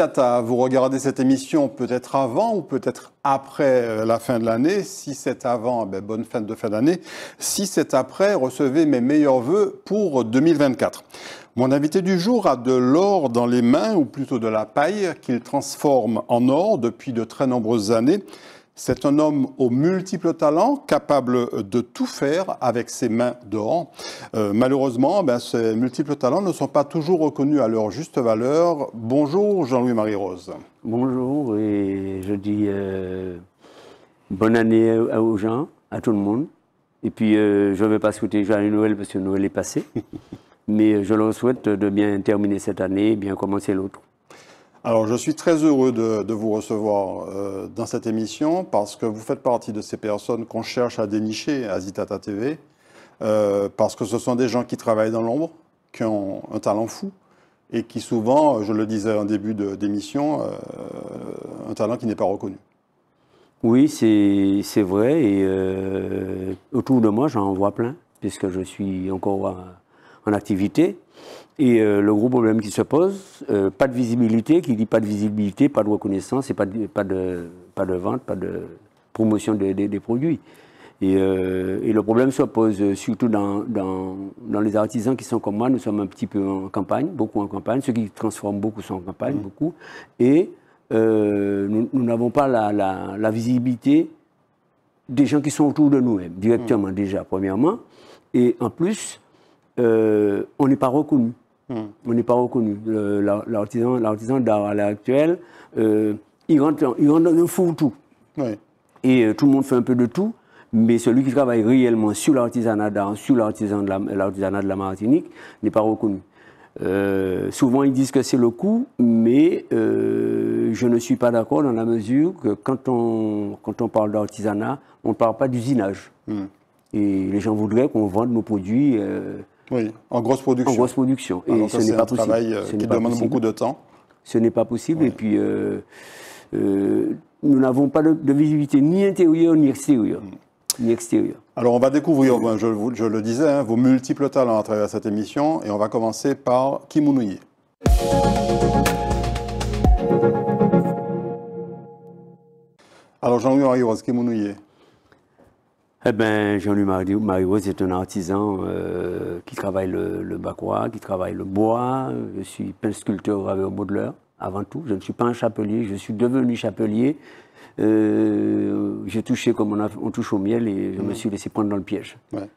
à vous regardez cette émission peut-être avant ou peut-être après euh, la fin de l'année. Si c'est avant, ben, bonne fin de fin d'année. Si c'est après, recevez mes meilleurs voeux pour 2024. Mon invité du jour a de l'or dans les mains, ou plutôt de la paille, qu'il transforme en or depuis de très nombreuses années. C'est un homme aux multiples talents, capable de tout faire avec ses mains d'or. Euh, malheureusement, ben, ces multiples talents ne sont pas toujours reconnus à leur juste valeur. Bonjour Jean-Louis Marie-Rose. Bonjour et je dis euh, bonne année aux gens, à tout le monde. Et puis euh, je ne vais pas souhaiter Joyeux Noël parce que Noël est passé. Mais je leur souhaite de bien terminer cette année et bien commencer l'autre. Alors, je suis très heureux de, vous recevoir euh, dans cette émission parce que vous faites partie de ces personnes qu'on cherche à dénicher à Zitata TV, euh, parce que ce sont des gens qui travaillent dans l'ombre, qui ont un talent fou et qui souvent, je le disais en début d'émission, euh, un talent qui n'est pas reconnu. Oui, c'est vrai et autour de moi, j'en vois plein puisque je suis encore en activité. Et euh, le gros problème qui se pose, euh, pas de visibilité, qui dit pas de visibilité, pas de reconnaissance et pas de, pas de, vente, pas de promotion des, produits. Euh, et, le problème se pose surtout dans, les artisans qui sont comme moi. Nous sommes un petit peu en campagne, beaucoup en campagne. Ceux qui transforment beaucoup sont en campagne, mmh. beaucoup. Et nous n'avons pas la, visibilité des gens qui sont autour de nous directement mmh. déjà, premièrement. Et en plus, euh, on n'est pas reconnu. Hmm. On n'est pas reconnu. L'artisan d'art à l'heure actuelle, euh, il, rentre, dans un fourre-tout. Et euh, tout le monde fait un peu de tout, mais celui qui travaille réellement sur l'artisanat d'art, sur l'artisanat de, de, la Martinique, n'est pas reconnu. souvent, ils disent que c'est le coup, mais je ne suis pas d'accord dans la mesure que quand on, quand on parle d'artisanat, on ne parle pas d'usinage. Hmm. Et les gens voudraient qu'on vende nos produits oui, en grosse production. En grosse production. Et ah, euh, ce n'est pas un travail qui demande beaucoup de temps. Ce n'est pas possible. Et puis, euh, euh, nous n'avons pas de, visibilité ni intérieure ni extérieure. Mm. Ni extérieure. Alors, on va découvrir, je, le disais, hein, vos multiples talents à travers cette émission. Et on va commencer par Kimounouye. Alors, Jean-Louis Henri Rose, eh ben, Jean-Louis Marie-Rose est un artisan euh, qui travaille le, le bacrois, qui travaille le bois. Je suis peintre sculpteur au Baudelaire, avant tout. Je ne suis pas un chapelier, je suis devenu chapelier. Euh, J'ai touché comme on, on, touche au miel et je me mmh. suis laissé prendre dans le piège. Ouais.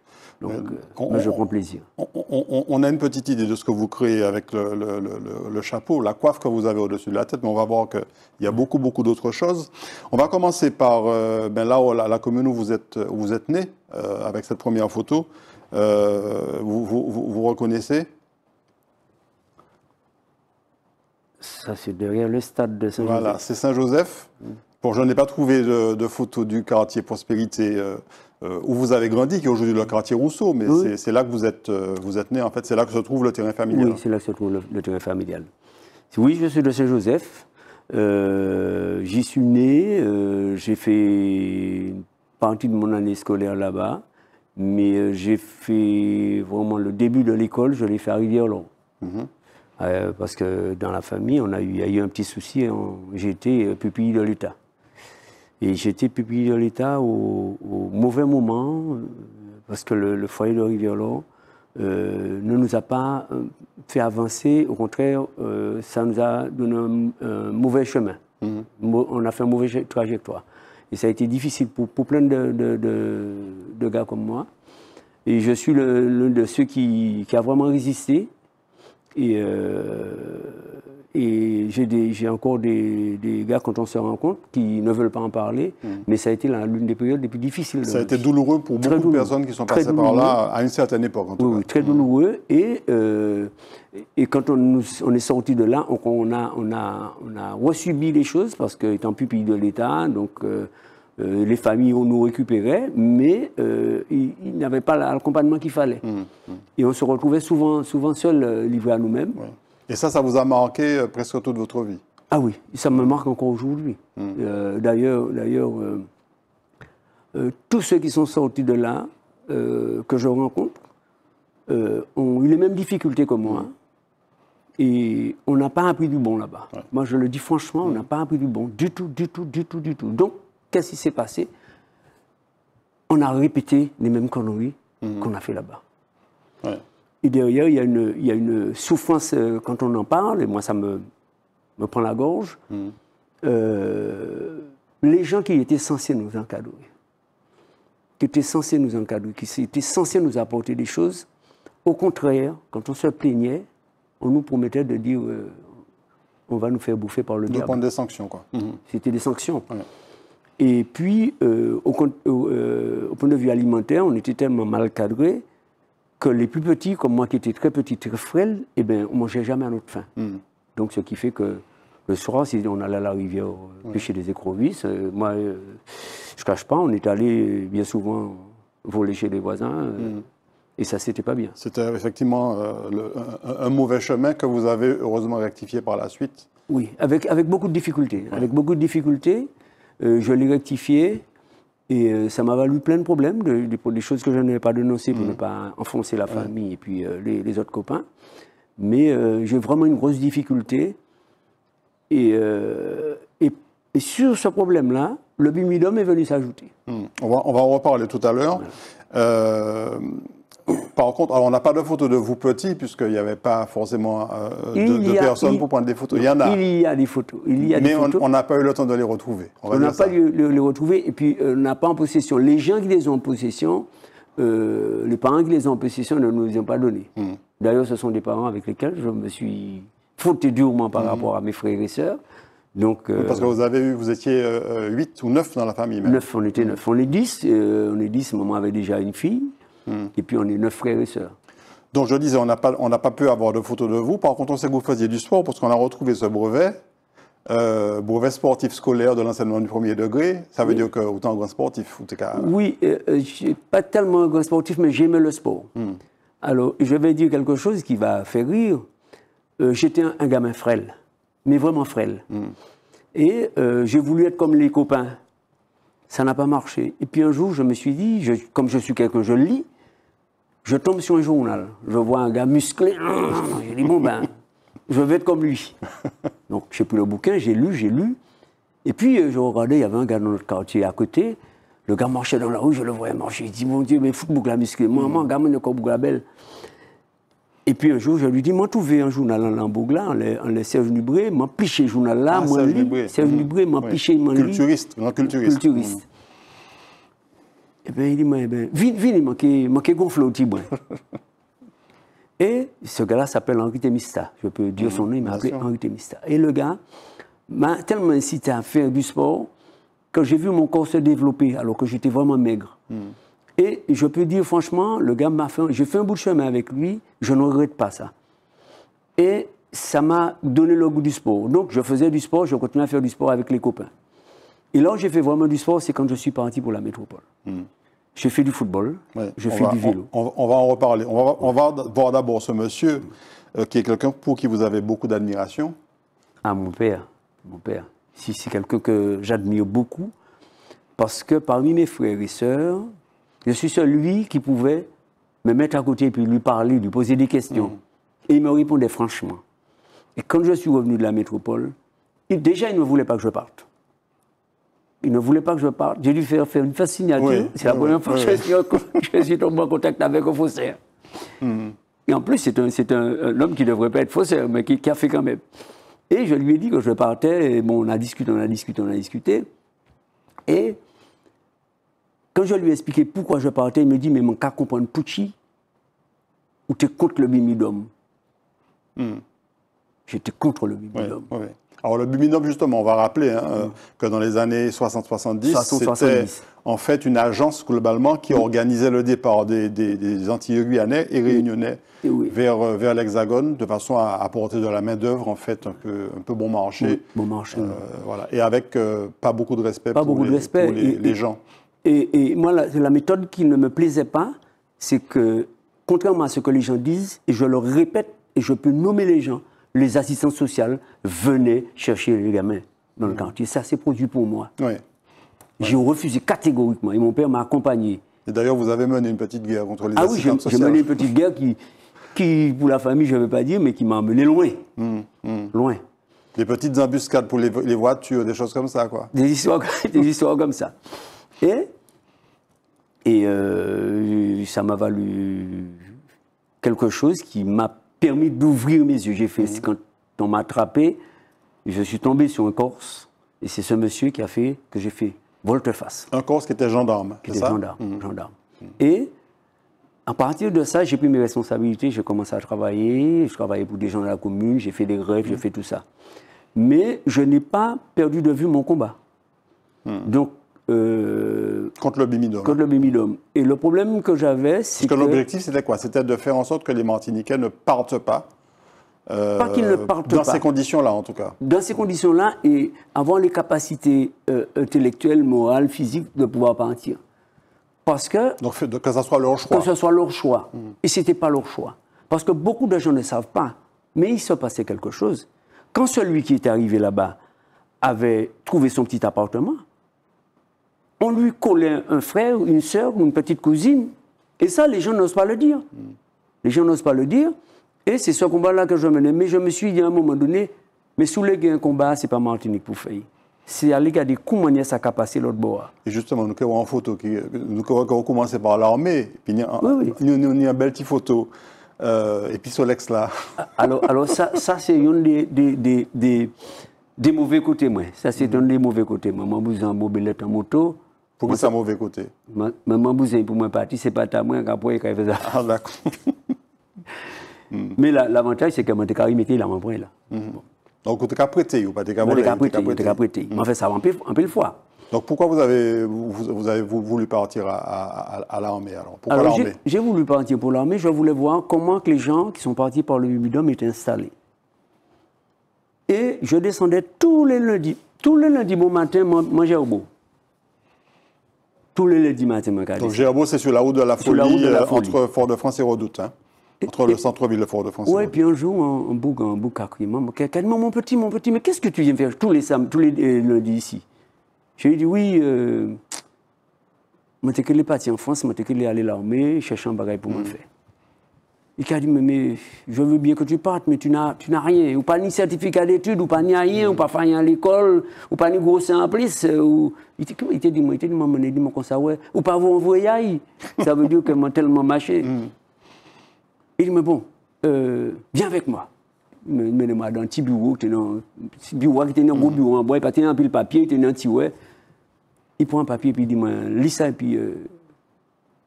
Donc, euh, euh, on, je prends plaisir. On, a une petite idée de ce que vous créez avec le, chapeau, la coiffe que vous avez au-dessus de la tête, mais on va voir qu'il y a mm. beaucoup, beaucoup d'autres choses. On va commencer par euh, ben là, où, la, commune où vous êtes, né, avec cette première photo. vous, reconnaissez Ça, c'est derrière le stade de Saint-Joseph. Voilà, c'est Saint-Joseph. Mm. Bon, je n'ai pas trouvé de, de, photo du quartier Prospérité euh, où vous avez grandi, qui est aujourd'hui le quartier Rousseau, mais c'est là que vous êtes, euh, vous êtes né, en fait, c'est là que se trouve le terrain familial. Oui, c'est là que se trouve le, terrain familial. Oui, je suis de Saint-Joseph, euh, j'y suis né, j'ai fait une partie de mon année scolaire là-bas, mais j'ai fait vraiment le début de l'école, je l'ai fait à rivière mhm. parce que dans la famille, on a eu, il y a eu un petit souci, hein. j'étais pupille de l'État. Et j'étais publié de l'État au, mauvais moment, euh, parce que le, foyer de rivière euh, ne nous a pas euh, fait avancer. Au contraire, ça nous a donné un, mauvais chemin. Mhm. On a fait un mauvais trajectoire. Et ça a été difficile pour, plein de, gars comme moi. Et je suis l'un de ceux qui, a vraiment résisté et, euh, et j'ai encore des, des, gars, quand on se rencontre, qui ne veulent pas en parler, hmm. mais ça a été l'une des périodes les plus difficiles. Ça a été douloureux pour beaucoup de personnes qui sont passées par là à une certaine époque, oui, très hmm. douloureux. Et, euh, et quand on, nous, on est sorti de là, on, a, on, a, on a les choses, parce qu'étant pupille de l'État, donc. Euh, euh, les familles on nous récupérait, mais euh, il ils, avait n'avaient pas l'accompagnement qu'il fallait. Hum, hum. Et on se retrouvait souvent, souvent seuls, euh, livrés à nous-mêmes. Et ça, ça vous a marqué presque toute votre vie Ah oui, ça me marque encore aujourd'hui. Hum. d'ailleurs, d'ailleurs tous ceux qui sont sortis de là, que je rencontre, ont eu les mêmes difficultés que moi. Et on n'a pas appris du bon là-bas. Moi, je le dis franchement, on n'a pas appris du bon, du tout, du tout, du tout, du tout. Donc, Qu'est-ce qui s'est passé On a répété les mêmes conneries mhm. qu'on a fait là-bas. Et derrière, il y, a une, une, souffrance euh, quand on en parle, et moi ça me, me prend la gorge. Mhm. Euh, les gens qui étaient censés nous encadrer, qui étaient censés nous encadrer, qui étaient censés nous apporter des choses, au contraire, quand on se plaignait, on nous promettait de dire euh, on va nous faire bouffer par le diable. De prendre des sanctions, quoi. Mhm. C'était des sanctions. Et puis, euh, euh, euh, au, point de vue alimentaire, on était tellement mal cadré que les plus petits, comme moi qui étais très petit, très frêle, eh bien, on mangeait jamais à notre faim. Hmm. Donc, ce qui fait que le soir, si on allait à la rivière pêcher des écrevisses, moi, je ne cache pas, on est allé bien souvent voler chez les voisins. Hmm. Et ça, c'était pas bien. C'était effectivement un, mauvais chemin que vous avez heureusement rectifié par la suite. Oui, avec, beaucoup de difficultés. Avec beaucoup de difficultés. Euh, je l'ai rectifié. Et euh, ça m'a valu plein de problèmes, des choses que je n'avais pas dénoncées pour ne mm. pas enfoncer la famille et puis euh, les, autres copains. Mais j'ai vraiment une grosse difficulté. Et, sur ce problème-là, le bimidum est venu s'ajouter. Mm. On, va, en reparler tout à l'heure. Par contre, alors on n'a pas de photos de vous petits, puisqu'il n'y avait pas forcément euh, de, personnes pour prendre des photos. Il y en a. Il y a des photos. Il y a Mais on n'a pas eu le temps de les retrouver. On n'a pas eu le, les retrouver, et puis euh, on n'a pas en possession. Les gens qui les ont en possession, euh, les parents qui les ont en possession ne nous les ont pas donnés. Hmm. D'ailleurs, ce sont des parents avec lesquels je me suis fauté durement par hmm. rapport à mes frères et sœurs. Donc, Parce que vous avez vous étiez 8 ou 9 dans la famille même. 9, on était 9. On est 10. on est 10, maman avait déjà une fille. Et puis on est neuf frères et sœurs. Donc je disais, on n'a pas, on pas pu avoir de photos de vous. Par contre, on sait que vous faisiez du sport parce qu'on a retrouvé ce brevet, euh, brevet sportif scolaire de l'enseignement du premier degré. Ça veut dire que vous un grand sportif ou cas... Oui, euh, euh pas tellement un grand sportif, mais j'aimais le sport. Hmm. Alors, je vais dire quelque chose qui va faire rire. Euh, j'étais un, gamin frêle, mais vraiment frêle. Hmm. Et j'ai voulu être comme les copains. Ça n'a pas marché. Et puis un jour, je me suis dit, comme je suis quelqu'un, je lis, je tombe sur un journal, je vois un gars musclé, j'ai dit, bon ben, je vais être comme lui. Donc j'ai pris le bouquin, j'ai lu, j'ai lu. Et puis euh, je regardais, il y avait un gars dans notre quartier à côté, le gars marchait dans la rue, je le voyais marcher, il dit, mon Dieu, mais que la musclé, moi, moi, gamin de la belle. Et puis un jour, je lui dis, moi, trouvé un journal en lamboucla, en les en Serge Nubré, journal là, ah, moi, Serge Nubré, mhm. piché, Culturiste, non, culturiste. Culturiste. Mhm. Il eh bien, il dit ben, vite, vite, il m'a gonfle au au Et ce gars-là s'appelle Henri Temista. Je peux dire son nom, il m'appelait Henri Temista. Et le gars m'a tellement incité à faire du sport que j'ai vu mon corps se développer alors que j'étais vraiment maigre. Hmm. Et je peux dire franchement, le gars m'a fait, j'ai fait un bout de chemin avec lui, je ne regrette pas ça. Et ça m'a donné le goût du sport. Donc je faisais du sport, je continuais à faire du sport avec les copains. Et là où j'ai fait vraiment du sport, c'est quand je suis parti pour la métropole. J'ai fait du football, je fais du vélo. On, va en reparler. On va, voir d'abord ce monsieur euh, qui est quelqu'un pour qui vous avez beaucoup d'admiration. Ah, mon père. Mon père. c'est quelqu'un que j'admire beaucoup parce que parmi mes frères et sœurs, je suis celui qui pouvait me mettre à côté et puis lui parler, lui poser des questions. Hmm. Et il me répondait franchement. Et quand je suis revenu de la métropole, déjà, il ne voulait pas que je parte. Il ne voulait pas que je parte, J'ai dû faire, faire une fausse signature. c'est la première fois que je suis tombé en contact avec un faussaire. Mm-hmm. Et en plus, c'est un, homme qui ne devrait pas être faussaire, mais qui, a fait quand même. Et je lui ai dit que je partais. Et bon, on a discuté, on a discuté, on a discuté. Et quand je lui ai expliqué pourquoi je partais, il me dit Mais mon cas comprend Pucci ou tu es contre le Bimidom Je mm. J'étais contre le bimidum. Alors le Buminum, justement, on va rappeler hein, euh, que dans les années 60-70, c'était en fait une agence globalement qui organisait le départ des, des, guyanais et Réunionnais vers, euh, vers l'Hexagone de façon à apporter de la main-d'œuvre en fait un peu, bon marché. bon marché. Euh, et avec pas beaucoup de respect pour, les, les, gens. Et, moi, la, la, méthode qui ne me plaisait pas, c'est que, contrairement à ce que les gens disent, et je le répète, et je peux nommer les gens, les assistants sociaux venaient chercher les gamins dans le mm. quartier. Ça s'est produit pour moi. J'ai refusé catégoriquement et mon père m'a accompagné. Et d'ailleurs, vous avez mené une petite guerre contre les assistants Ah oui, j'ai mené une petite guerre qui, qui, pour la famille, je ne veux pas dire, mais qui m'a emmené loin. Mm, mm. Loin. Des petites embuscades pour les, voitures, des choses comme ça, quoi. Des histoires, des comme ça. Et, et euh, ça m'a valu quelque chose qui m'a permis d'ouvrir mes yeux. J'ai fait, mhm. quand on m'a attrapé, je suis tombé sur un Corse, et c'est ce monsieur qui a fait, que j'ai fait volte-face. Un Corse qui était gendarme, Qui était gendarme, mhm. gendarme. Mhm. Et à partir de ça, j'ai pris mes responsabilités, j'ai commencé à travailler, je travaillais pour des gens de la commune, j'ai fait des grèves, j'ai fait tout ça. Mais je n'ai pas perdu de vue mon combat. Donc, euh, contre le Contre Et le problème que j'avais, c'est Parce que, l'objectif, c'était quoi C'était de faire en sorte que les Martiniquais ne partent pas. Euh, pas qu'ils ne partent dans pas. Dans ces conditions-là, en tout cas. Dans ces conditions-là, et avoir les capacités euh, intellectuelles, morales, physiques de pouvoir partir. Parce que. Donc, que ça soit leur choix. Que ce soit leur choix. Mm. Et ce n'était pas leur choix. Parce que beaucoup de gens ne savent pas. Mais il se passait quelque chose. Quand celui qui était arrivé là-bas avait trouvé son petit appartement, on lui colle un, frère, une sœur, une petite cousine. Et ça, les gens n'osent pas le dire. Les gens n'osent pas le dire. Et c'est ce combat-là que je menais. Mais je me suis dit à un moment donné, mais sous les un combat, c'est pas Martinique pour faire. C'est l'égard de comment il sa capacité l'autre bois. Et justement, nous avons une photo qui, nous commencé par l'armée, puis nous avons une belle petite photo. et euh, puis Solex là. alors, alors ça, ça c'est un des, des, des, mauvais côtés, moi. Ça, c'est un des mauvais côtés. Moi, vous en mobilette en moto, pour c'est un mauvais côté. Maman pour moi, parti, c'est pas ta main qu'après, quand fait ça. Ah, d'accord. Hmm. Mais l'avantage, c'est que mon déclaré la main là. Hmm. Donc, tu as prêté, ou pas Tu as prêté, tu prêté. Mais fait, ça va un peu le fois. Donc, pourquoi vous avez, vous, avez voulu partir à, à, à l'armée alors Pourquoi l'armée J'ai voulu partir pour l'armée. Je voulais voir comment que les gens qui sont partis par le Bubidum étaient installés. Et je descendais tous les lundis. Tous les lundis, mon matin, manger au bout tous les lundis matin, Macadis. Donc Gerbeau, c'est sur la route de la euh, folie, entre Fort-de-France et Redoute, hein? entre le centre-ville de Fort-de-France. Oui, puis un jour, un bouc, un bouc a crié, calme mon petit, mon petit, mais qu'est-ce que tu viens faire tous les, tous les euh, lundis ici Je lui ai dit, oui, euh, je suis parti en France, je suis allé à l'armée, chercher un bagage pour me hmm. faire. Il a dit, mais, je veux bien que tu partes, mais tu n'as, tu n'as rien. Ou pas ni certificat d'études, ou pas ni rien, ou pas fini à l'école, ou pas ni gros en plus. Euh, ou... Il était dit, il t'a dit, il t'a dit, il dit, comme ça, ouais. Ou pas vous envoyer. Ça veut dire que m'a tellement marché. il mm. Il dit, mais bon, euh, viens avec moi. Il m'a dans un petit bureau, un petit un bureau, était dans un gros mm. bureau en bois, il était dans un papier, il était dans un petit ouais. Il prend un papier, puis il dit, lis ça, et puis euh,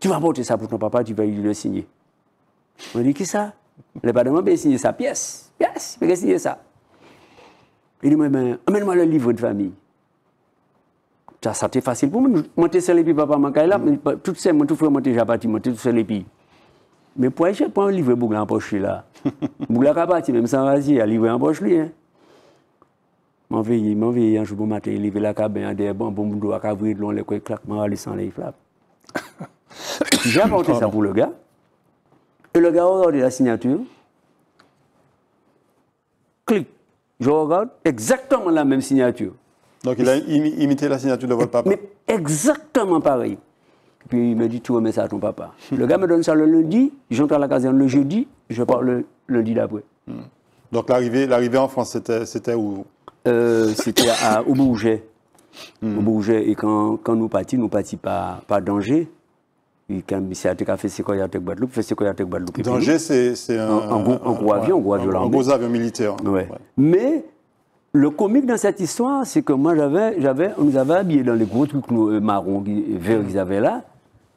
tu vas porter ça pour ton papa, tu vas lui le signer. On dit, qui ça Le Parlement peut signer ça, pièce, pièce, il a ça. Il dit, amène-moi le livre de famille. Ça, ça facile pour moi. Monter sur les puis papa m'a là, tout seul, mon tout frère monter j'ai parti, monter tout puis. Mais pour j'ai pas un livre Bougla en poche là. Bougla a même sans raser, un livre en poche lui. Hein. M'en veille, un jour bon livre la cabine, bon bon les J'ai ça pour le gars. Et le gars regarde la signature, clic, je regarde exactement la même signature. Donc il a imité la signature de votre papa Mais exactement pareil. Puis il me dit, tu remets ça à ton papa. le gars me donne ça le lundi, j'entre à la caserne le jeudi, je pars le lundi d'après. Hmm. Donc l'arrivée en France, c'était où euh, C'était au Bourget. Hmm. Au Bourget. Et quand, nous partis, nous partis pas par Danger a Danger, c'est un, un, gros avion, un gros avion. Un gros avion militaire. Mais le comique dans cette histoire, c'est que moi, j'avais, on nous avait habillés dans les gros trucs euh, marrons, euh, verts qu'ils avaient là.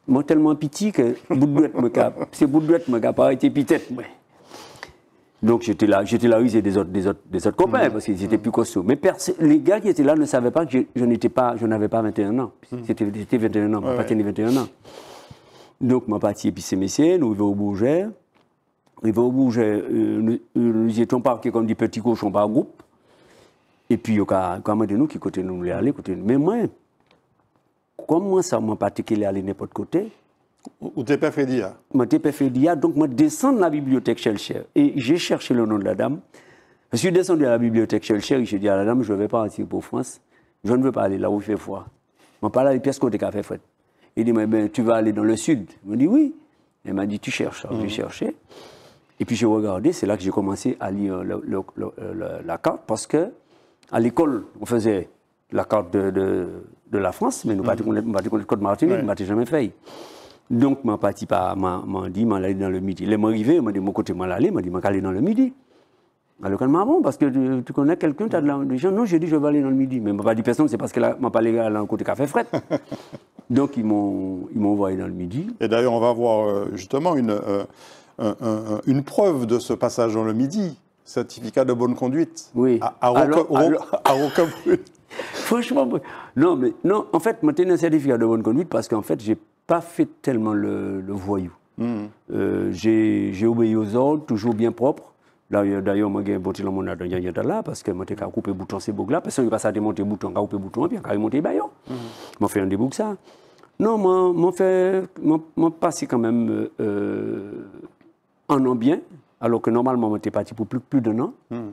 Moi, tellement petit que c'est Boudouette qui a pas été pitette. Donc j'étais là, j'étais là avec des autres, des autres, des autres copains mm-hmm. parce qu'ils étaient plus costauds. Mais les gars qui étaient là ne savaient pas que je, n'étais pas, je n'avais pas 21 ans. J'étais mm-hmm. 21 ans, ouais, pas ouais. 21 ans. Donc, ma partie parti nous va au Bourget. Nous va au Bourget, euh, nous, euh, étions parqués comme des petits cochons par groupe. Et puis, il y a de nous qui côté nous aller, côté Mais moi, comment ça, moi, particulier aller n'importe côté Ou t'es pas fait Moi, t'es pas fait dire. Donc, moi, descends de la bibliothèque Chercher. Et j'ai cherché le nom de la dame. Je suis descendu à la bibliothèque elle et j'ai dit à la dame, je ne vais pas partir pour France. Je ne veux pas aller là où il fait froid. Je parle à la pièce côté café fait, il dit, ben, tu vas aller dans le sud. Je m'a dit « oui. Il m'a dit, tu cherches. mmh. Et puis, j'ai regardé. C'est là que j'ai commencé à lire la carte parce que à l'école, on faisait la carte de, la France, mais nous ne mmh. pas le mm. code Martinique, ouais. on jamais fait. Donc, ma partie m'a dit, m'a aller dans le midi. arrivé, il m'a dit, mon côté m'a Il m'a dit, m'a aller dans le midi. Ah, localement bon parce que tu, connais quelqu'un, tu as de la, Non, j'ai dit, je vais aller dans le midi. Mais m'a pas dit personne, c'est parce qu'elle m'a pas parlé à un côté café frais. Donc, ils m'ont envoyé dans le midi. Et d'ailleurs, on va voir euh, justement une, euh, une preuve de ce passage dans le midi certificat de bonne conduite. Oui. À, à, Franchement, non, mais non, en fait, maintenant, un certificat de bonne conduite parce qu'en fait, je n'ai pas fait tellement le, voyou. Hmm. Euh, j'ai obéi aux ordres, toujours bien propre. Là D'ailleurs, moi, suis un petit monde dans le là, parce que moi, j'ai le bouton, c'est beau là. Personne je passe à démonter bouton, j'ai coupé bouton, puis j'ai monté baillon. Hein. Mhm. Je fais un débout ça. Non, moi, moi, fait, moi, passé quand même euh, euh, un an bien, alors que normalement, j'étais parti pour plus, plus d'un an. Mhm.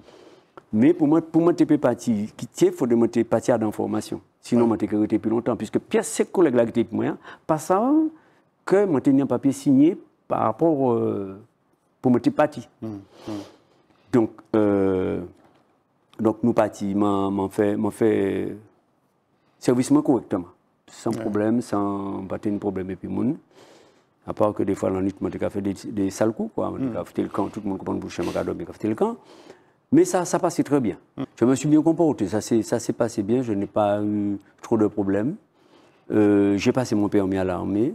Mais pour moi, pour moi, peu parti, quitter, il faut que parti à l'information. Sinon, je suis resté plus longtemps, puisque pièce, c'est collègue là qui pour moi, hein. ça que je tenais un papier signé par rapport euh, pour me parti. Mm. Donc, euh, donc nous partons, m'en fait, fait servicement correctement. Sans problème, sans battre de problème et puis monde. À part que des fois, la nuit, je fait des, sales coups. Quoi. a mm. fait le camp, tout le monde comprend boucher, je fait le camp. Mais ça, ça passait très bien. Mm. Je me suis bien comporté, ça s'est passé bien, je n'ai pas eu trop de problèmes. Euh, j'ai passé mon permis à l'armée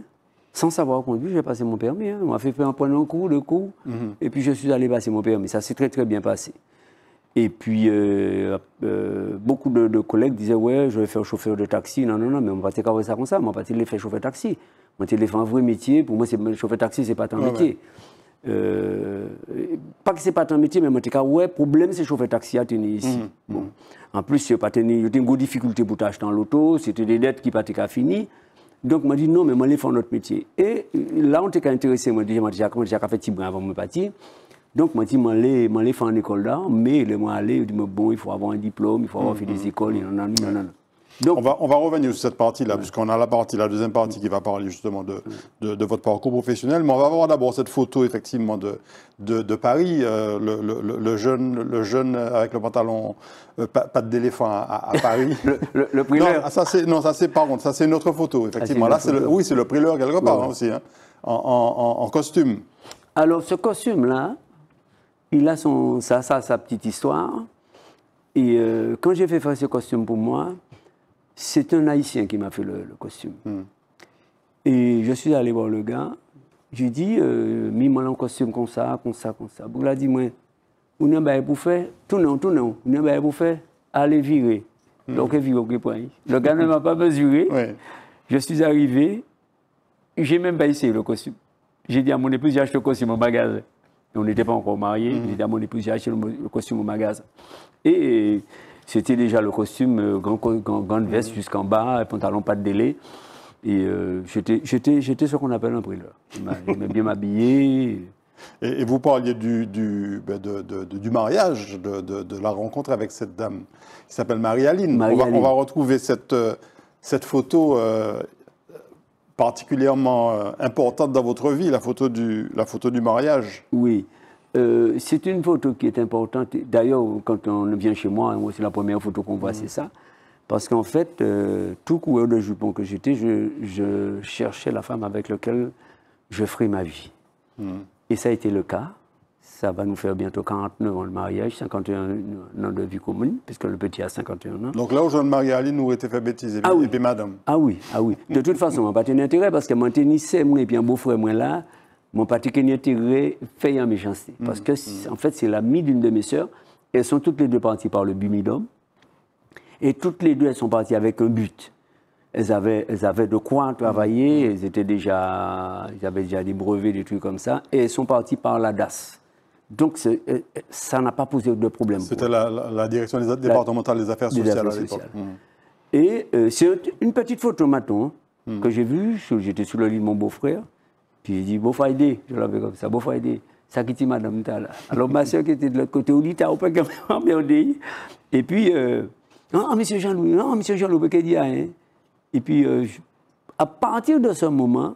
sans savoir conduire, j'ai passé mon permis. Hein. On m'a fait faire un cours, deux cours, coup. Mhm. et puis je suis allé passer mon permis. Ça s'est très très bien passé. Et puis, euh, euh, beaucoup de, collègues disaient Ouais, je vais faire chauffeur de taxi. Non, non, non, mais on ne va pas faire ça comme ça. On ne va pas faire chauffeur de taxi. On va faire un vrai métier. Pour moi, chauffeur de taxi, ce n'est pas ton métier. Euh, pas que ce n'est pas ton métier, mais on va dit, ouais, problème, c'est chauffeur de taxi à tenir ici. Mhm. bon. En plus, il y a une difficulté pour acheter l'auto. C'était des dettes qui n'étaient pas finies. Donc, m'a dit non, mais je vais faire notre métier. Et euh, là, on était intéressé. Moi, dit, j'ai Jacques un fait peu avant de partir. Donc, m'a dit, je vais faire une école là. Mais, je m'a aller. dit, bon, il faut avoir un diplôme, il faut avoir mm, fait des mm, écoles. Non, non, non, non on, va, revenir sur cette partie-là, puisqu'on a la partie, la deuxième partie qui va parler justement de, votre parcours professionnel. Mais on va voir d'abord cette photo, effectivement, de, Paris, euh, le, jeune, avec le pantalon euh, pas d'éléphant à, Paris. le, le, non, ça c'est, non, ça c'est, par contre, ça c'est une autre photo, ah, effectivement. Là, le, oui, c'est le prileur quelque part hein, aussi, hein, en, costume. Alors, ce costume-là, il a son, sa petite histoire. Et euh, quand j'ai fait faire ce costume pour moi, c'est un Haïtien qui m'a fait le, costume. Hmm. Et je suis allé voir le gars. Je dit, euh, moi en costume comme ça, comme ça, comme ça. Il a dit, moi, on pas pour faire, tout non, tout non, on pas pour faire, allez virer. Mm. Donc, virer Le gars ne m'a pas mesuré. Je suis arrivé, j'ai même pas le costume. J'ai dit à mon épouse, j'ai acheté le costume au magasin. on n'était pas encore mariés. Hmm. J'ai dit à mon épouse, j'ai acheté le, costume au magasin. et c'était déjà le costume, euh, grand, grande veste mhm. jusqu'en bas, pantalon pas de délai. Et euh, j'étais j'étais ce qu'on appelle un brûleur. J'aimais bien m'habiller. Et, vous parliez du, du, ben du mariage, de, la rencontre avec cette dame qui s'appelle Marie-Aline. on, on, va retrouver cette, euh, cette photo particulièrement importante dans votre vie, la photo du, la photo du mariage. Oui. Euh, c'est une photo qui est importante. D'ailleurs, quand on vient chez moi, c'est la première photo qu'on voit, c'est mm. ça. Parce qu'en fait, euh, tout coureur de jupon que j'étais, je, cherchais la femme avec laquelle je ferais ma vie. Mm. Et ça a été le cas. Ça va nous faire bientôt 49 ans de mariage, 51 ans de vie commune, puisque le petit a 51 ans. Donc là où Marie-Aline nous était fait bêtise, ah et, ah puis, oui. madame. Ah oui, ah oui. De toute façon, on n'a pas d'intérêt parce que mon tennis, moi, et puis un beau-frère, moi, là, mon particulier Tiré fait un méchanceté. Mm-hmm. Parce que, en fait, c'est l'ami d'une de mes sœurs. Elles sont toutes les deux parties par le Bumidome. Et toutes les deux, elles sont parties avec un but. Elles avaient, de quoi travailler, mm-hmm. elles, étaient déjà, elles avaient déjà des brevets, des trucs comme ça, et elles sont parties par la DAS. Donc euh, ça n'a pas posé de problème. C'était la, direction des, départementale des affaires sociales à l'époque. Mm-hmm. Et euh, c'est une petite photo, maintenant, hein, que j'ai vue, j'étais sous le lit de mon beau-frère, puis il dit, bon Friday, je l'avais comme ça, bon Friday. Ça qui madame Tal. Alors ma soeur qui était de l'autre côté, on dit, t'as pas merde ». Et puis, euh, non, monsieur Jean-Louis, non, monsieur Jean-Louis, qu'est-ce qu'il y a, hein? Et puis, euh, à partir de ce moment,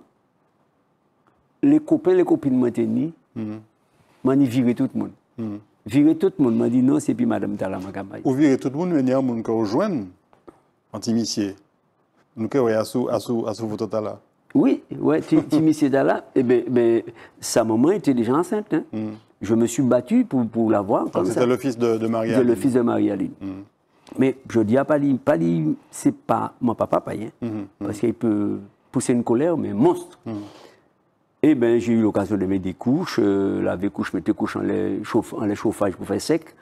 les copains, les copines m'ont tenu, mhm. m'ont dit, virer tout le monde. Mm -hmm. Virer tout le monde, m'ont dit, non, c'est puis madame Tala, ma campagne. Ou virer tout le monde, mais il y a un monde qui rejoint, anti-missier. Nous, qu'est-ce qu'il a à sous, à sous, à oui, ouais, Timmy Sedala, eh ben, ben, sa maman était déjà enceinte. Hein. Mm. Je me suis battu pour, pour l'avoir. Ah, c'était le fils de, de Marie-Aline. Le fils de marie mm. Mais je dis à Pali, Pali, c'est pas mon papa païen, hein, mm, parce qu'il peut pousser une colère, mais monstre. Et eh bien, j'ai eu l'occasion de mettre des couches. Euh, laver couches, couche, mettre des couches en les, en les chauffage pour faire sec.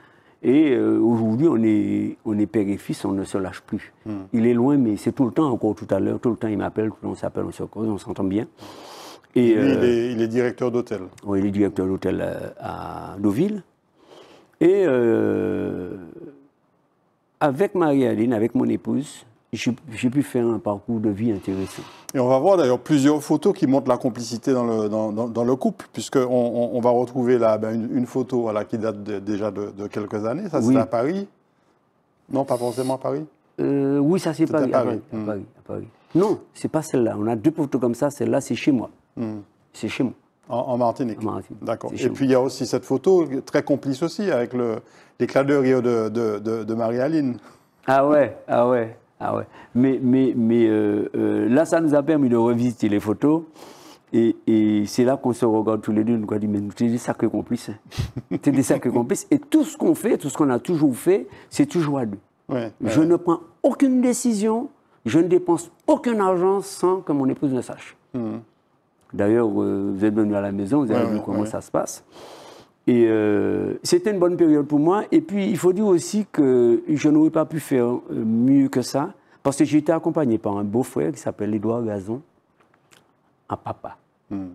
Et euh, aujourd'hui, on est, on est père et fils, on ne se lâche plus. Hmm. Il est loin, mais c'est tout le temps, encore tout à l'heure, tout le temps, il m'appelle, tout le temps, on s'appelle, on se cause, on s'entend bien. Et, euh, il, est, directeur d'hôtel. Oui, il est directeur d'hôtel euh, à Deauville. Et avec Marie-Aline, avec mon épouse, j'ai pu faire un parcours de vie intéressant. Et on va voir d'ailleurs plusieurs photos qui montrent la complicité dans le, dans, le couple, puisqu'on on, va retrouver là, ben, une, photo qui date déjà de, quelques années. Ça, c'est à Paris Non, pas forcément à Paris euh, Oui, ça, c'est Paris, à hmm. Paris. À Paris, Non, c'est pas celle-là. On a deux photos comme ça. Celle-là, c'est chez moi. Hmm. C'est chez moi. En, en, Martinique. D'accord. Et puis il y a aussi cette photo très complice aussi avec l'éclat de rire de, de, de Marie-Aline. Ah ouais, ah ouais. Ah ouais. Mais, mais, mais euh, euh, là, ça nous a permis de revisiter les photos. Et, c'est là qu'on se regarde tous les deux. On nous dit, mais nous, t'es des sacrés complices. Hein. des sacrés complices. Et tout ce qu'on fait, tout ce qu'on a toujours fait, c'est toujours à nous je ne prends aucune décision, je ne dépense aucun argent sans que mon épouse ne sache. Mmh. D'ailleurs, euh, vous êtes venu à la maison, vous avez vu comment ça se passe. Et euh, c'était une bonne période pour moi. Et puis, il faut dire aussi que je n'aurais pas pu faire euh, mieux que ça, parce que j'ai été accompagné par un beau frère qui s'appelle Édouard Gazon, un papa. Hmm.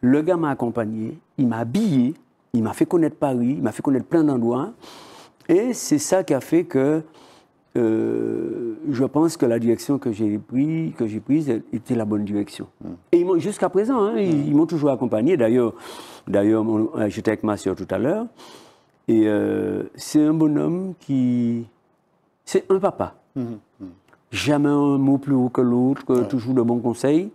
Le gars m'a accompagné, il m'a habillé, il m'a fait connaître Paris, il m'a fait connaître plein d'endroits. Et c'est ça qui a fait que euh, je pense que la direction que j'ai prise, prise, était la bonne direction. Hmm. Et jusqu'à présent, hein, hmm. ils, m'ont toujours accompagné. D'ailleurs, d'ailleurs, euh, j'étais avec ma soeur tout à l'heure. Et euh, c'est un bonhomme qui, c'est un papa. Hmm. Jamais un mot plus haut que l'autre, toujours de bons conseils.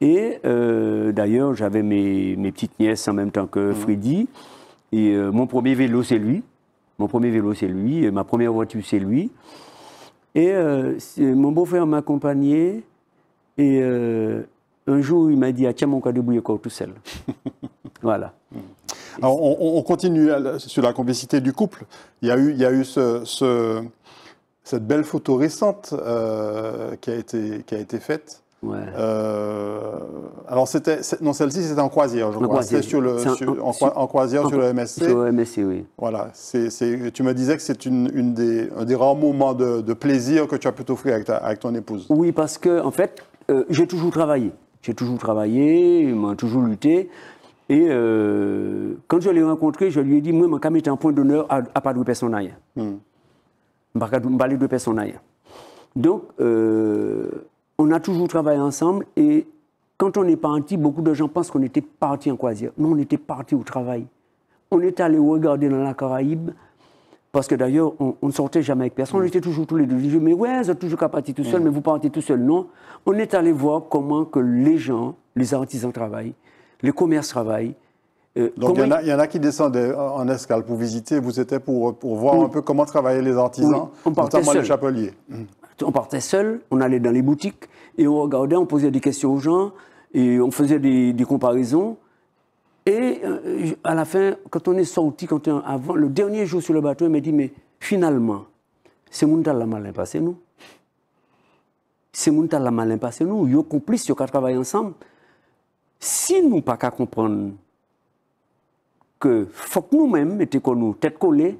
Et d'ailleurs, j'avais mes, mes, petites nièces en même temps que Freddy. Et mon premier vélo, c'est lui. Mon premier vélo, c'est lui. ma première voiture, c'est lui. Et euh, mon beau-frère m'a accompagné. Et euh, un jour, il m'a dit ah, Tiens, mon cas de encore tout seul. voilà. Hmm. on, continue euh, sur la complicité du couple. Il y a eu, il y eu cette belle photo récente qui, a été, qui a été faite. Euh, alors, c'était, non, celle-ci, c'était en croisière, en crois. sur le, en, croisière sur le MSC. Voilà. tu me disais que c'est une, des, un des rares moments de, plaisir que tu as pu t'offrir avec, avec, ton épouse. Oui, parce que, en fait, euh, j'ai toujours travaillé. J'ai toujours travaillé, m'a toujours lutté. Et euh, quand je l'ai rencontré, je lui ai dit Moi, je était un point d'honneur à, à pas de personne. Je hmm. Donc, on a toujours travaillé ensemble et quand on est parti, beaucoup de gens pensent qu'on était parti en croisière. Nous, on était parti au travail. On est allé regarder dans la Caraïbe, parce que d'ailleurs, on, ne sortait jamais avec personne. On était toujours tous les deux. Je mais ouais, vous êtes toujours qu'à tout seul, mm. mais vous partez tout seul. Non, on est allé voir comment que les gens, les artisans travaillent, les commerces travaillent, euh, Donc il y, en a, qui descendaient en escale pour visiter, vous étiez pour, euh, voir un peu comment travaillaient les artisans, notamment les chapeliers. Mm on partait seul, on allait dans les boutiques et on regardait, on posait des questions aux gens et on faisait des, comparaisons. Et euh, à la fin, quand on est sorti, quand avant, le dernier jour sur le bateau, il m'a dit, mais finalement, c'est Mountal la malin passé nous. C'est Mountal la malin passé nous. Yo complices, yo ont travailler ensemble. Si nous pas qu'à comprendre que faut que nous-mêmes mettons nous tête collée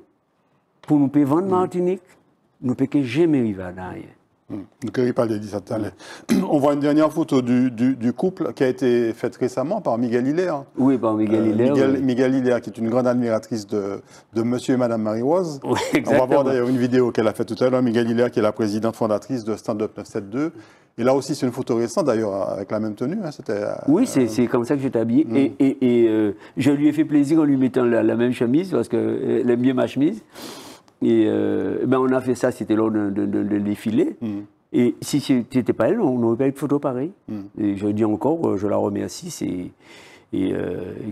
pour nous payer vendre mm. Martinique, ne peut jamais vivre hmm. dans on voit une dernière photo du, couple qui a été faite récemment par Miguel Hilaire. Oui, par Miguel euh, Hilaire. Miguel, Hilaire, qui est une grande admiratrice de, de Monsieur et Madame Marie-Rose. on va voir d'ailleurs une vidéo qu'elle a faite tout à l'heure. Miguel Hilaire, qui est la présidente fondatrice de Stand Up 972. Et là aussi, c'est une photo récente d'ailleurs, avec la même tenue. Hein, euh, oui, c'est comme ça que j'étais habillé. Hmm. Et, euh, je lui ai fait plaisir en lui mettant la, la même chemise, parce qu'elle aime bien ma chemise. Et, euh, ben on a fait ça, c'était lors d'un défilé. Mm. Et si c'était pas elle, on n'aurait pas eu de photo pareille. Mm. Et je dis encore, euh, je la remercie. Euh, et,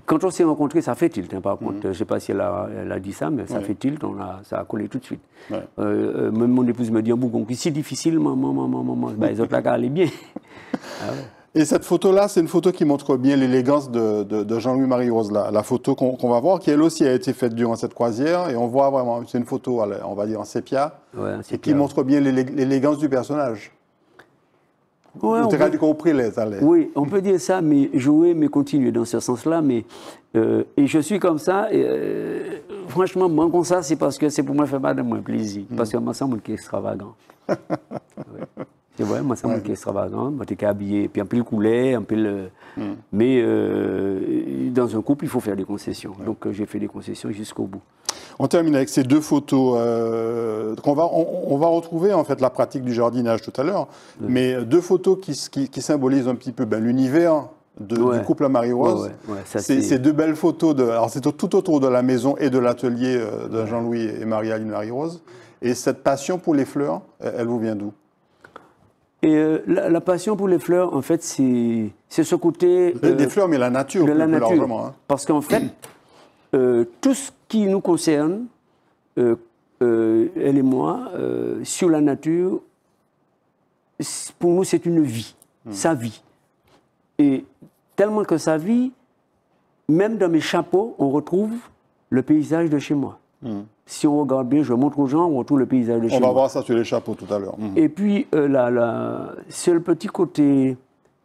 quand on s'est rencontrés, ça fait tilt, hein, par mm. contre. Je ne sais pas si elle a, dit ça, mais ça fait tilt, ça a collé tout de suite. même mon épouse me dit en oh, bougon, c'est difficile, maman, maman, maman. Ben, les autres, bien. Ah et cette photo-là, c'est une photo qui montre bien l'élégance de, Jean-Louis Marie Rose, la, la photo qu'on va voir, qui elle aussi a été faite durant cette croisière. Et on voit vraiment, c'est une photo, on va dire en sépia, et qui montre bien l'élégance du personnage. compris les Oui, on peut dire ça, mais jouer, mais continuer dans ce sens-là. Mais euh, et je suis comme ça. Et, euh, franchement, moi, comme ça, c'est parce que c'est pour moi faire mal, de moins plaisir, parce mm. que moi, semble qu'il est extravagant. Tu vois, moi, ça ouais. me extravagant. Hein. Moi, j'étais habillé. Puis un peu le coulet, un peu le. Mm. Mais euh, dans un couple, il faut faire des concessions. Donc, euh, j'ai fait des concessions jusqu'au bout. On termine avec ces deux photos. Euh, on, va, on, va retrouver en fait la pratique du jardinage tout à l'heure, mais euh, deux photos qui, qui, qui symbolisent un petit peu ben, l'univers de, du couple à Marie-Rose. ces c'est deux belles photos. De, alors, c'est tout autour de la maison et de l'atelier de Jean-Louis et Marie-Aline Marie-Rose. Et cette passion pour les fleurs, elle vous vient d'où et euh, la, passion pour les fleurs, en fait, c'est ce côté. des euh, fleurs, mais la nature, la nature. Hein. Parce qu'en fait, euh, tout ce qui nous concerne, elle et moi, sur la nature, pour nous, c'est une vie, hmm. sa vie. Et tellement que sa vie, même dans mes chapeaux, on retrouve le paysage de chez moi. Hmm si on regarde bien, je montre aux gens, on tout le paysage de chez On va voir ça sur les chapeaux tout à l'heure. Mhm. Et puis, euh, là, c'est le petit côté,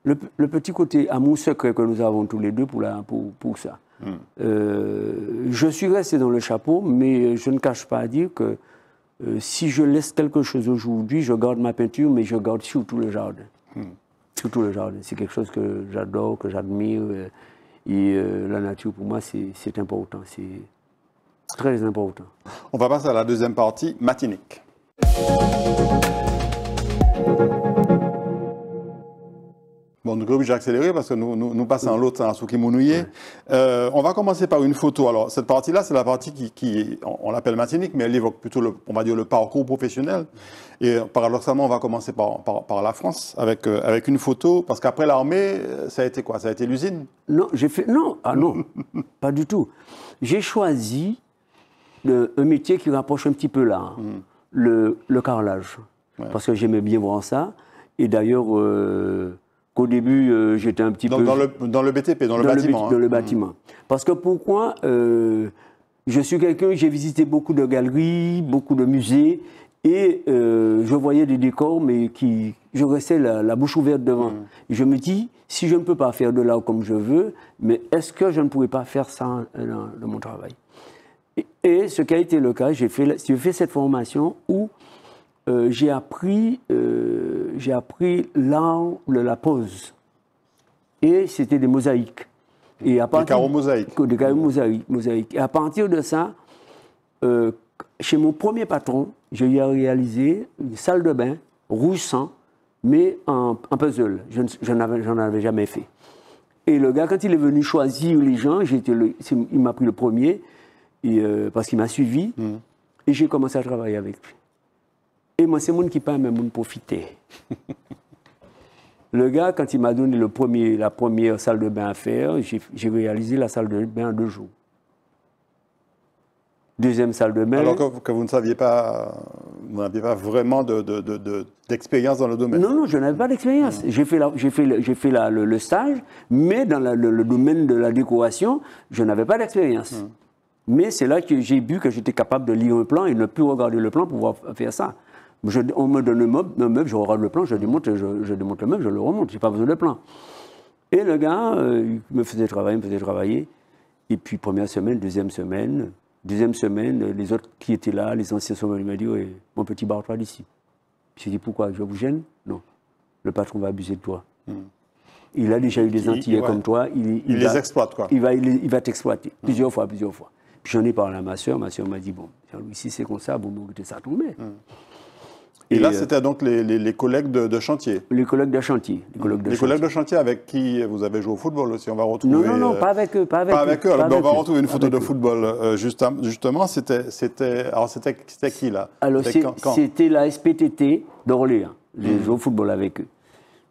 le, petit côté amour secret que nous avons tous les deux pour, la, pour, pour ça. Mhm. Euh, je suis resté dans le chapeau, mais je ne cache pas à dire que euh, si je laisse quelque chose aujourd'hui, je garde ma peinture, mais je garde surtout le jardin. Mhm. Surtout le jardin. C'est quelque chose que j'adore, que j'admire. et la nature, pour moi, c'est important. C'est Très important. On va passer à la deuxième partie, matinique. Bon, nous j'ai j'ai parce que nous, nous, nous passons l'autre à qui Euh, on va commencer par une photo. Alors, cette partie-là, c'est la partie qui, on, l'appelle matinique, mais elle évoque plutôt, on va dire, le parcours professionnel. Et paradoxalement, on va commencer par, par, la France avec, euh, avec une photo, parce qu'après l'armée, euh, ça a été quoi Ça a été l'usine Non, j'ai fait. Non, ah non, pas du tout. J'ai choisi un métier qui rapproche un petit peu là, hein. mm. le, carrelage. Parce que j'aimais bien voir ça. Et d'ailleurs, euh, qu'au début, euh, j'étais un petit peu. Dans le, dans le, BTP, dans le bâtiment. Hein. Dans le mm. bâtiment. Parce que pourquoi euh, Je suis quelqu'un, j'ai visité beaucoup de galeries, beaucoup de musées, et je voyais des décors, mais qui. Je restais la, bouche ouverte devant. Mm. je me dis, si je ne peux pas faire de là comme je veux, mais est-ce que je ne pourrais pas faire ça dans mon travail et ce qui a été le cas, j'ai fait, fait, cette formation où euh, j'ai appris, euh, appris l'art de la pose. Et c'était des mosaïques. Et à partir, des carreaux mosaïques. Des carreaux mosaïques, Et à partir de ça, euh, chez mon premier patron, j'ai réalisé une salle de bain roussant, mais en, puzzle. Je n'en avais, jamais fait. Et le gars, quand il est venu choisir les gens, il m'a pris le premier. Euh, parce qu'il m'a suivi. Mm. Et j'ai commencé à travailler avec lui. Et moi, c'est mon qui parle, mais mon profiter. le gars, quand il m'a donné le premier, la première salle de bain à faire, j'ai réalisé la salle de bain en deux jours. Deuxième salle de bain. Alors que, vous ne saviez pas, vous n'aviez pas vraiment d'expérience de, dans le domaine. Non, non, je n'avais pas d'expérience. Mm. J'ai fait, fait, le, fait le, stage, mais dans le, domaine de la décoration, je n'avais pas d'expérience. Mm. Mais c'est là que j'ai vu que j'étais capable de lire un plan et ne plus regarder le plan pour pouvoir faire ça. on me donne un meuble, je regarde le plan, je démonte, je, je démonte le meuble, je le remonte, je n'ai pas besoin de plan. Et le gars, euh, il me faisait travailler, me faisait travailler. Et puis première semaine, deuxième semaine, deuxième semaine, les autres qui étaient là, les anciens sommeliers venus dit, «Eh, mon petit barre toi d'ici. J'ai dit, pourquoi Je vous gêne Non. Le patron va abuser de toi. Hmm. Il a déjà eu des Antillais comme toi. Il, les exploite, quoi. Il va, il, va t'exploiter, plusieurs fois, plusieurs fois. J'en ai parlé à ma soeur. Ma soeur m'a dit Bon, si c'est comme ça, bon écoutez, ça tombait. Hmm. tombé. »– Et, là, euh, c'était donc les, les, collègues de, chantier Les collègues de chantier. Les collègues de, chantier. avec qui vous avez joué au football aussi. On va retrouver. Non, non, non, euh, pas avec eux. Pas avec, pas avec eux. Ben, on va retrouver une photo de football. Euh, justement, c'était, alors c'était, qui là c'était, la SPTT d'Orléans. J'ai hmm. joué au football avec eux.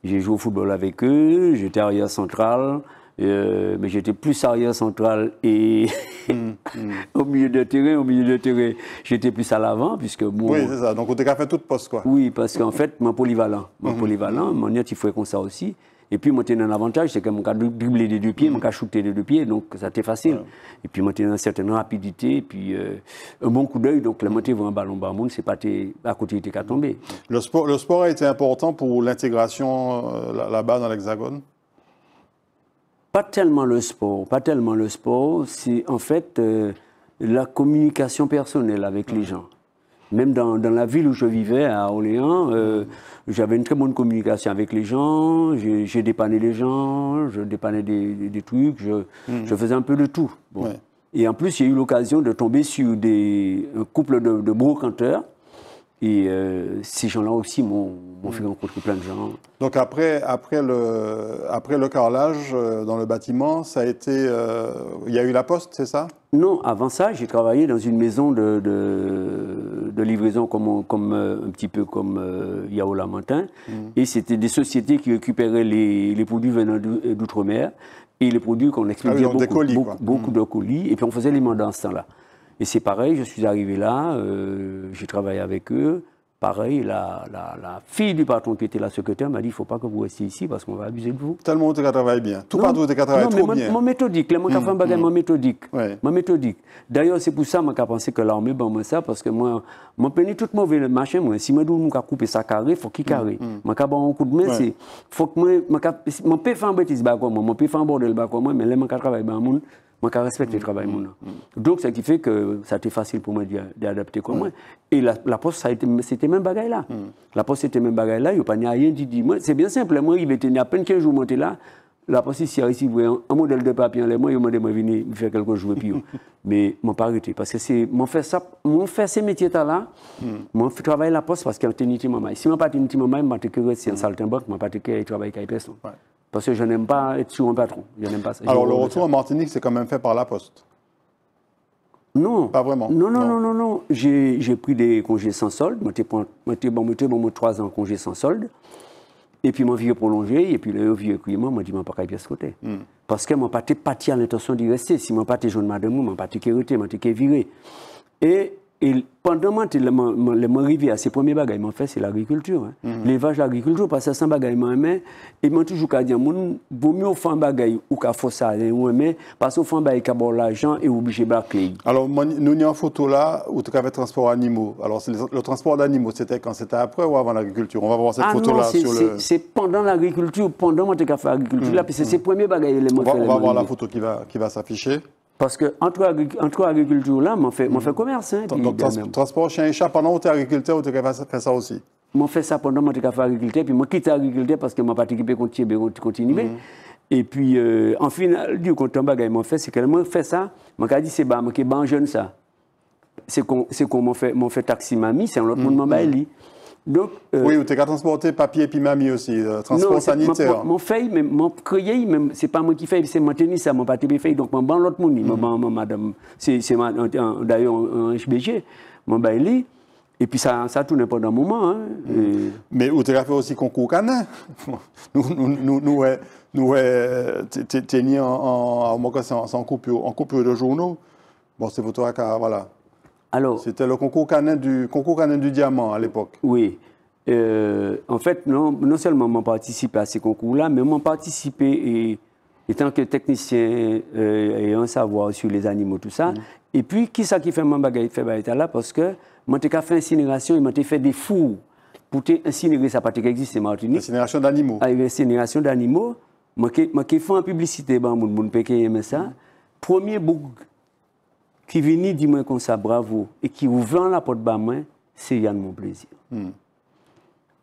J'ai joué au football avec eux. J'étais arrière central. Euh, mais j'étais plus arrière central et au milieu de terrain, au milieu de terrain, j'étais plus à l'avant puisque moi. Oui, c'est ça. Donc, on t'a fait toute poste, quoi. Oui, parce qu'en fait, mon polyvalent, mon mhm. polyvalent, mon il faut comme ça aussi. Et puis, moi, un avantage, c'est que mon cas dribbler des deux pieds, mon mhm. cas shooter des deux pieds, donc ça t'est facile. Et puis, moi, une certaine rapidité, puis euh, un bon coup d'œil. Donc, la montée voit un ballon bas monde, c'est pas à côté, il était qu'à tomber. Le sport, a été important pour l'intégration euh, là-bas dans l'Hexagone pas tellement le sport, pas tellement le sport, c'est en fait euh, la communication personnelle avec les gens. Même dans, la ville où je vivais, à Orléans, euh, j'avais une très bonne communication avec les gens, j'ai dépanné les gens, je dépannais des, trucs, mhm. je, faisais un peu de tout. Et en plus, j'ai eu l'occasion de tomber sur des, un couple de, brocanteurs. Et euh, ces gens-là aussi m'ont on mm. fait rencontrer plein de gens. Donc après, après, le, après le carrelage euh, dans le bâtiment, ça a été, euh, il y a eu la poste, c'est ça Non, avant ça, j'ai travaillé dans une maison de, de, livraison comme, comme, euh, un petit peu comme euh, Yao Lamantin. Mm. Et c'était des sociétés qui récupéraient les, les produits venant d'outre-mer et les produits qu'on ah expédiait beaucoup, beaucoup, mm. de colis. Et puis on faisait les mandats en ce temps-là. Et c'est pareil, je suis arrivé là, j'ai travaillé avec eux. Pareil, la, la, la, fille du patron qui était la secrétaire m'a dit il ne faut pas que vous restiez ici parce qu'on va abuser de vous. Tellement tu travailles bien. Tout non, partout tu travailles trop mais bien. Mon méthodique, les gens qui font mon méthodique. Ouais. Mon méthodique. D'ailleurs, c'est pour ça que j'ai pensé que l'armée, ben, moi, ça, parce que moi, mon pénis tout mauvais le machin, moi, si moi, nous, couper ça carré, il faut qu'il mmh, carré. Mmh. Moi, mm. bon, un coup de main, c'est. faut que moi, mon peux faire un bêtise, je bah, moi, mon peux faire un bordel, bah, moi, mais les gens qui travaillent, ben, bah, moi, je respecte le mm, travail. Mm, mm. Donc, ce qui fait que ça a été facile pour moi d'adapter comme moi. Et la, la poste, ça a c'était même bagaille là. La poste, c'était même bagaille là. Il n'y a pas rien dit. Moi, c'est bien simple. Moi, il était à peine 15 jours monté là. La poste, ici, a reçu un modèle de papier en l'air. Moi, il m'a demandé de venir faire quelques jours. mais je n'ai pas arrêté. Parce que c'est, mon fait ça, mon ces métiers-là, là, mon travail la poste parce qu'il y a un petit Si je n'ai pas un petit main, je que pas de saltimbanque, je pas de travail avec personne. Parce que je n'aime pas être sur un patron. Je n'aime pas Alors, le retour en Martinique, c'est quand même fait par la poste Non. Pas vraiment Non, non, non, non, non. J'ai pris des congés sans solde. Je suis bon, trois ans congés sans solde. Et puis, mon vieux prolongé, et puis le vieux moi, m'a dit, je pas qu'à ce côté. Parce que je pas parti à l'intention d'y rester. Si je ne pas parti jeune madame, je pas parti viré. Et et pendant que je suis à ces premiers bagages, m'ont fait, c'est l'agriculture. Hein. Mhm. L'élevage, l'agriculture, parce que sans bagages, m'ont aimé. Et m'ont toujours dit, mon, vaut mieux faire bagages ou qu'à faire ça, hein, ou aimé, parce fond, bah, il y a l'argent et obligé de Alors, nous avons une photo là, où tu avais transport d'animaux. Alors, le transport d'animaux, c'était quand c'était après ou avant l'agriculture? On va voir cette ah photo là le... c'est pendant l'agriculture, pendant que tu as fait l'agriculture mhm. là, puis c'est ces mhm. premiers bagages, les On on va voir la photo qui va, qui va s'afficher. Parce que entre, entre agriculture là, m'en fait, fait mm. commerce. Hein, donc, transport chien chat, pendant que tu es agriculteur, tu fais ça aussi M'en fait ça pendant que tu fais agriculteur, puis je quitte l'agriculture parce que je participé continuer. Ben, mm. Et puis, euh, en final, du compte en que m'en fait, c'est que je fait ça, je dit, c'est bon, bah, ben je jeune ça. C'est qu'on m'a fait, fait taxi mamie, c'est un autre mm, monde m'en baille. Euh, oui, ou tu transporté papier puis mamie aussi, euh, transport non, sanitaire. Mon feuille, c'est pas moi qui fais, c'est mon tennis, mon de donc mon ban l'autre mhm. mon madame, c'est d'ailleurs un HBG, mon bailli. Et puis ça, ça tourne pendant un moment. Mais où tu fait aussi concours canin. nous, nous, nous, nous, en, de journaux. Bon, c'est pour toi, voilà. C'était le concours canin du concours canin du diamant à l'époque. Oui. Euh, en fait, non, non seulement m'ont participé à ces concours-là, mais m'ont participé et, étant que technicien euh, et un savoir sur les animaux, tout ça. Mm. Et puis, qui ça qui fait mon bagage fait là Parce que m'ont fait incinération et m'ont fait des fours pour incinérer ça, pas existe en Martinique. Incinération d'animaux. Ah, incinération d'animaux. Moi, j'ai fait en publicité, ben, mon, mon, mon, ça. Mm. Premier bouc qui vient dire comme bravo, et qui ouvre la porte bas moi, c'est Yann mon plaisir. Mm.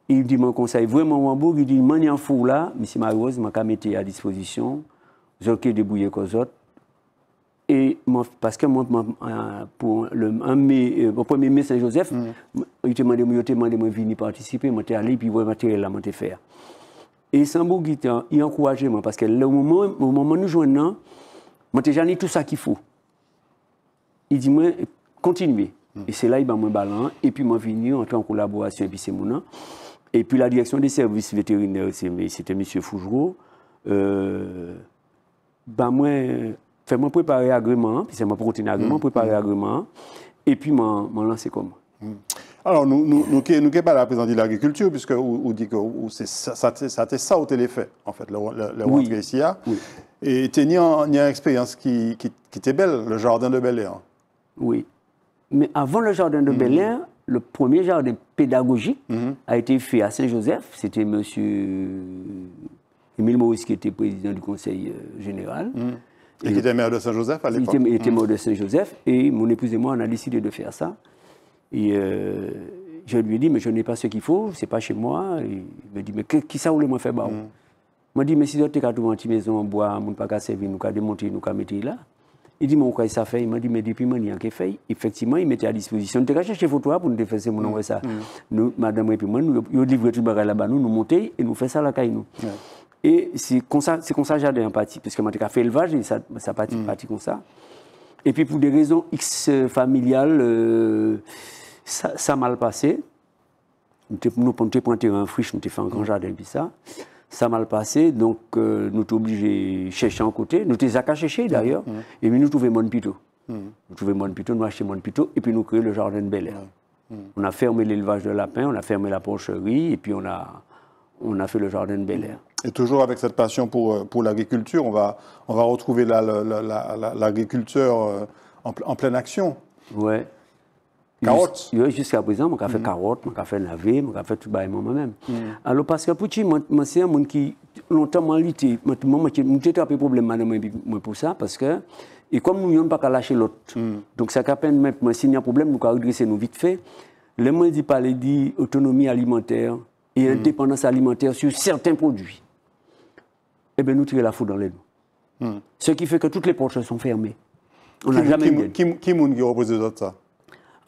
Il dit mon conseil, vraiment mon il dit, en fou là, monsieur suis m'a mis à disposition, j'ai qu'aux autres. Et parce que euh, pour le, le euh, premier mai Saint-Joseph, mm. il m'a demandé de venir participer, je suis allé, puis je suis là, je faire. Et Sambo il encouragé moi, parce que le moment, le moment où nous jouons, je suis tout ça qu'il faut il dit, moi, continuer. Et c'est là, il m'a moins ballon. Et puis, m'a venu, tant en collaboration, avec puis c'est mon Et puis, la direction des services vétérinaires, c'était M. Fougereau. Euh, bah, moi, fais-moi préparer agrément, puis c'est moi pour agrément, mm. préparer agrément. Et puis, m'en lancer comme. Mm. Alors, nous ne nous, sommes nous, pas de l'agriculture, puisque vous, dit dites que c'est ça, ça au téléfait, en fait, le, le, le Et tu as une, une expérience qui, était belle, le jardin de Bel oui. Mais avant le jardin de mhm. le premier jardin pédagogique mhm. a été fait à Saint-Joseph. C'était M. Emile Maurice qui était président du conseil euh, général. Mhm. Et, qui était maire de Saint-Joseph à l'époque. Il était, maire de Saint-Joseph. Et mon épouse et moi, on a décidé de faire ça. Et euh, je lui ai dit, mais je n'ai pas ce qu'il faut, c'est pas chez moi. Il me dit, mais que, qui ça voulait moi faire Je bah, Moi, dit, mais si tu as trouvé une petite maison en bois, mon ne pas servir, nous avons démonter, nous avons mettre là. Il dit, ça fait Il m'a dit, mais depuis, il n'y a fait. Effectivement, il mettait à disposition. Tu as cherché des toi pour nous mon mon mon ça. Nous, madame et puis moi, nous, nous livrons tout le bagage là-bas, nous, nous montons et nous faisons ça là-bas. Nous. Et c'est comme ça, c'est j'ai de l'empathie, Parce que j'ai fait élevage, et ça, ça pas partie comme ça. Et puis, pour des raisons X familiales, ça, ça mal passé. Nous, nous, nous, nous, nous, nous, fait un grand jardin, puis ça ça mal passé, donc euh, nous sommes obligés chercher en côté. Nous t'es à chercher d'ailleurs, mm-hmm. et puis nous trouvons mon Mmh. Nous trouvons Monpito, nous achetons Monpito, et puis nous créons le jardin de Bel Air. Mm-hmm. Mm-hmm. On a fermé l'élevage de lapins, on a fermé la pocherie, et puis on a, on a fait le jardin de Bel Air. Et toujours avec cette passion pour, euh, pour l'agriculture, on va, on va retrouver l'agriculteur euh, en, en pleine action. Ouais. Carotte jusqu'à présent, je fait carotte, je fait laver, je fait tout bail moi-même. Alors parce que pour moi c'est un monde qui longtemps m'a lutté, moi j'ai un problème moi pour ça parce que et comme nous n'avons pas qu'à lâcher l'autre. Donc ça qu'à peine maintenant s'il y a un problème, nous redresser nous vite fait. Le monde dit parler dit autonomie alimentaire et indépendance alimentaire sur certains produits. Eh bien nous tirons la foudre dans les nous. Ce qui fait que toutes les portes sont fermées. On n'a jamais qui qui qui, qui, qui, représente ça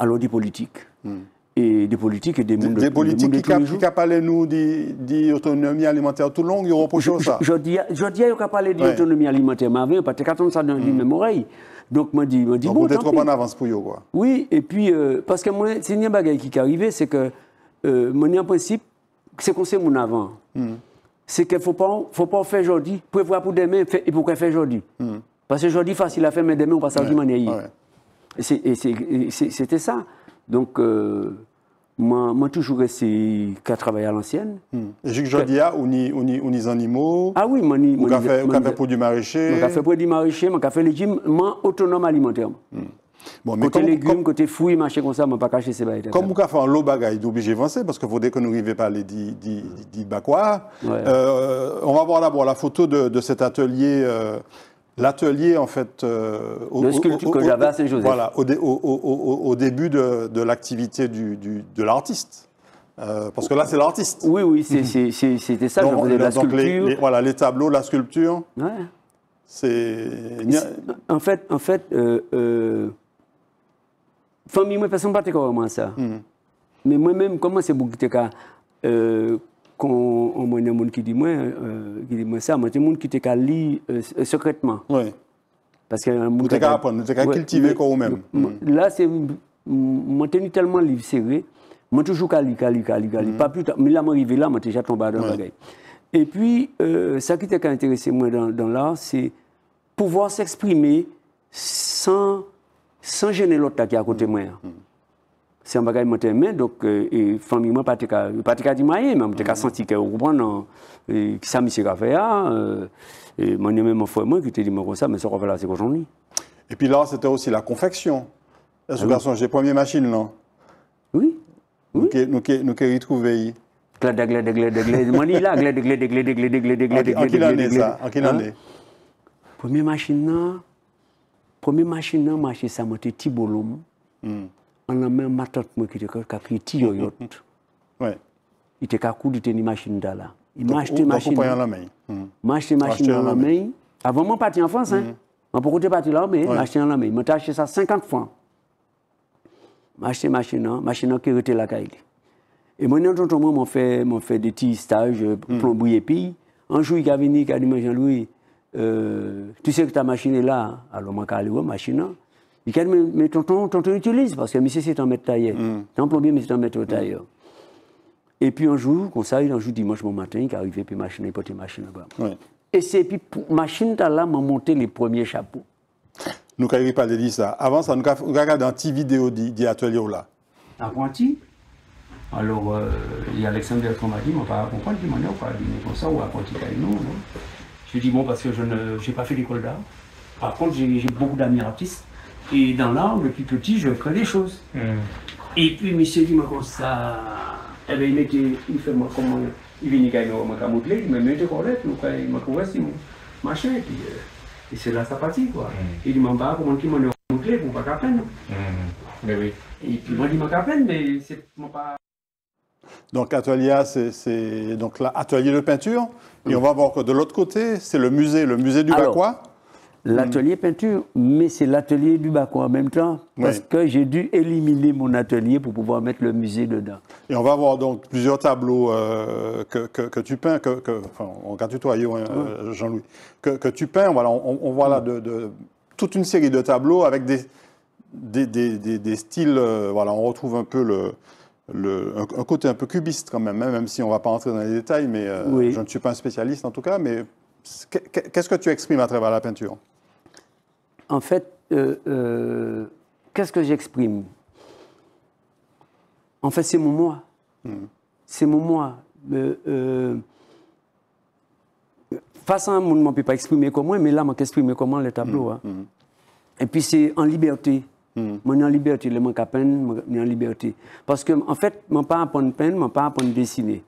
alors des politiques, hmm. Et des politiques et des mondes de des politiques des qui, qui, parlent nous d'autonomie alimentaire tout long, ils ont reproché ça. Je, dis, je ont parlé d'autonomie alimentaire, mais avant, parce qu'attends ça dans les hmm. même oreille. Donc, m'a dit, m'a dit, Donc, bon, vous êtes trop en avance pour eux, quoi. Oui, et puis, euh, parce que moi, c'est une bagaille qui est arrivée, c'est que, euh, moi, en principe, c'est qu'on sait mon avant. Hmm. C'est qu'il ne faut pas, faut pas faire aujourd'hui, prévoir pour demain, et pourquoi faire aujourd'hui. Parce que aujourd'hui, facile à faire, mais demain, on passe à ouais. manière. Ouais c'était ça. Donc, euh, moi, moi, toujours resté qu'à travailler à l'ancienne. Mm. Et Jacques Jodia, on y, on y, on y animaux. Ah oui, moi, on y, café, on café produits maraîchers. du café produits maraîchers, mon café légumes, moi, autonome alimentaire. Hmm. Bon, côté légumes, comme, côté fruits, marché comme ça, je ne pas cacher ces bagages. Comme vous avez fait un lot bagaille, vous obligé avancer parce que vous dès que nous arrivons à parler d'Ibakoua. Ouais. Euh, on va voir voir la photo de, de cet atelier euh, L'atelier, en fait. au, au, au, au, début de, l'activité du, de l'artiste. Euh, parce que là, c'est l'artiste. Oui, oui, mhm. c'était ça. Donc, je faisais de la sculpture. Les, tableaux, la sculpture. Ouais. C'est. En fait, en fait, euh, euh famille, moi, personne ne comment ça. Mhm. Mais moi-même, comment c'est beaucoup qu'on on moins des qui dit moi euh, qui dit moi ça moins monde qui te qu'à euh, euh, secrètement Oui, parce que vous un qu'à apprendre vous t'es qu'à cultiver quoi vous-même mm. là c'est maintenu tellement livre serré moi toujours qu'à lire cali lire mm. pas plus tard mais là arrivé là moi déjà tombé dans le bagage et puis ce ça qui m'a intéressé moi dans, l'art c'est pouvoir s'exprimer sans sans gêner l'autre qui est à côté de moi mm c'est un bagage qui donc la euh, famille moi pas ne pas mm-hmm. senti que je euh, ça monsieur hein, euh, et je même suis dit moi comme ça mais ça va c'est aujourd'hui et puis là c'était aussi la confection Parce que ah j'ai première machine non oui oui nous qui nous retrouver suis là je suis en quelle année ça hein? première machine là première machine là ça monter Tibolom mm on a même matante moi qui te qui a fait tio yot. Ouais. Il te cacou de tenir machine dans là. Il m'a acheté machine. Pas en la machine dans la Avant moi parti en France hein. Hmm. Moi pour côté parti là mais machine acheté en la main. M'a acheté ça 50 francs. M'a acheté machine, machine qui était la caille. Et moi non tout moi m'ont fait m'ont fait des petits stages euh, hmm. plomberie et puis un jour il a venu il a Jean-Louis euh, tu sais que ta machine est là alors moi quand aller machine. Hein? mais tonton, tonton utilise, parce que monsieur, c'est un mètre taillé, C'est mm. un mais c'est un maître Et puis un jour, comme ça, un jour dimanche matin, il arrivé, puis machine, il une machine là-bas. Et c'est puis, machine, là, m'a monté les premiers chapeaux. Nous n'avons pas dire ça. Avant ça, nous avons regardé un petit vidéo d'atelier là. Apprenti alors, euh, il y a Alexandre Bertrand m'a dit, on va comprendre, il m'a dit, on pas d'une comme ça, ou à Pointy, non, Je lui ai dit, bon, parce que je n'ai pas fait l'école d'art. Par contre, j'ai beaucoup d'amis artistes. Et dans le plus petit, je crée des choses. Hmm. Et puis, monsieur dit, moi, ça, eh bien, il il fait, comment, il vient vous il m'a donc, il m'a et euh, et c'est là, ça partit, quoi. Hmm. Il m'a dit, comment, tu m'en pas qu'à peine. Hmm. Mais oui. Et puis, moi, il m'a qu'à mais c'est, pas. Donc, Atelier, c'est donc l'atelier de peinture. Et on va voir que de l'autre côté, c'est le musée, le musée du Bacois l'atelier hmm. peinture, mais c'est l'atelier du Baco en même temps, parce que j'ai dû éliminer mon atelier pour pouvoir mettre le musée dedans. Et on va voir donc plusieurs tableaux euh, que, que, tu peins, que, que enfin, on regarde toi, hein, euh, Jean-Louis, que, tu peins, voilà, on, voit là de, toute une série de tableaux avec des, des, des, styles, euh, voilà, on retrouve un peu le, le, un, côté un peu cubiste quand même, hein, même si on ne va pas entrer dans les détails, mais je ne suis pas un spécialiste en tout cas, mais Qu'est-ce que tu exprimes à travers la peinture en fait, euh, euh, qu'est-ce que j'exprime En fait, c'est mon moi. Hmm. C'est mon moi. De euh, face à un monde, je ne peux pas exprimer comment, mais là, je peut exprimer comment le tableau. Hmm. Hein. Hmm. Et puis, c'est en liberté. mon Je suis en liberté. Le manque à peine, je suis en liberté. Parce que, en fait, je ne pas prendre peine, je ne pas apprendre dessiner.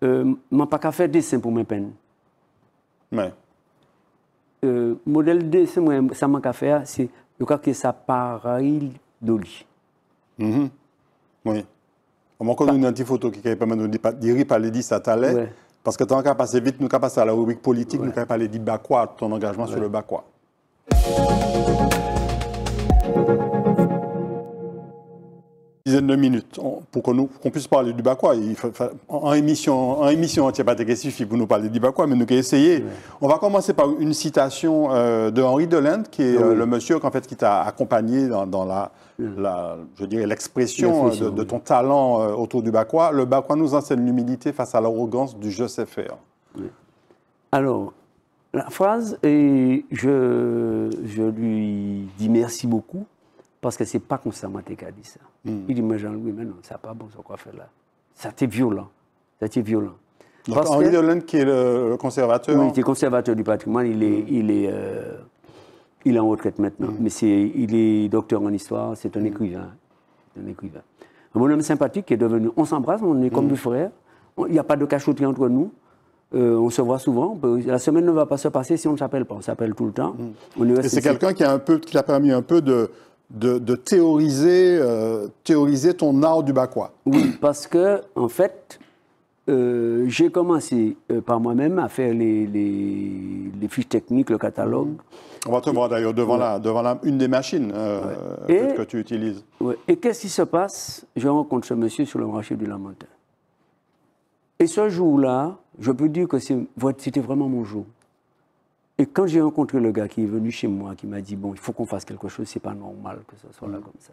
je ne pas faire dessin pour mes peines. mais euh, modèle 2, c'est moi ça manque à faire c'est le cas que ça pareil d'Oli. lui. Mm Oui. On m'a encore une photo qui pas permet de dire parler dit ça t'allait parce que tant qu'à passer vite nous qu'à passer à la rubrique politique ouais. nous qu'à parler dit bakwa ton engagement sur le bakwa. dizaine de minutes pour qu'on puisse parler du Bakwa. en, émission, en émission a pas de suffit pour nous parler du Bakwa, mais nous qui essayer. On va commencer par une citation euh, de Henri Delende, qui est euh, le monsieur qu'en fait, qui t'a accompagné dans, la, la, je dirais, l'expression euh, de, ton talent autour du Bakwa. Le Bakwa nous enseigne l'humilité face à l'arrogance du je sais faire. Alors, la phrase, et je, je lui dis merci beaucoup parce que ce n'est pas constamment qui a dit ça. Hmm. Il dit, mais Jean-Louis, mais non, ça pas bon ce quoi faire là. Ça, été violent. Ça, été violent. Donc, Parce Henri que, Lund, qui est le conservateur. Oui, hein. il était conservateur du patrimoine. Il est, il est, euh, il en retraite maintenant. Hmm. Mais il est docteur en histoire. C'est un hmm. écrivain. Un écrivain. Un bonhomme sympathique qui est devenu. On s'embrasse, on est comme des frères. Il n'y a pas de cachoterie entre nous. Euh, on se voit souvent. la semaine ne va pas se passer si on ne s'appelle pas. On s'appelle tout le temps. C'est quelqu'un qui, a un peu, qui a permis un peu de, de, théoriser, euh, théoriser ton art du bakoua. Oui, parce que, en fait, euh, j'ai commencé euh, par moi-même à faire les, fiches techniques, le catalogue. Mm-hmm. On va te voir d'ailleurs devant, devant une des machines que tu utilises. Et qu'est-ce qui se passe Je rencontre ce monsieur sur le marché du Lamentin. Et ce jour-là, je peux dire que c'était vraiment mon jour. Et quand j'ai rencontré le gars qui est venu chez moi, qui m'a dit Bon, il faut qu'on fasse quelque chose, c'est pas normal que ce soit là mm. comme ça.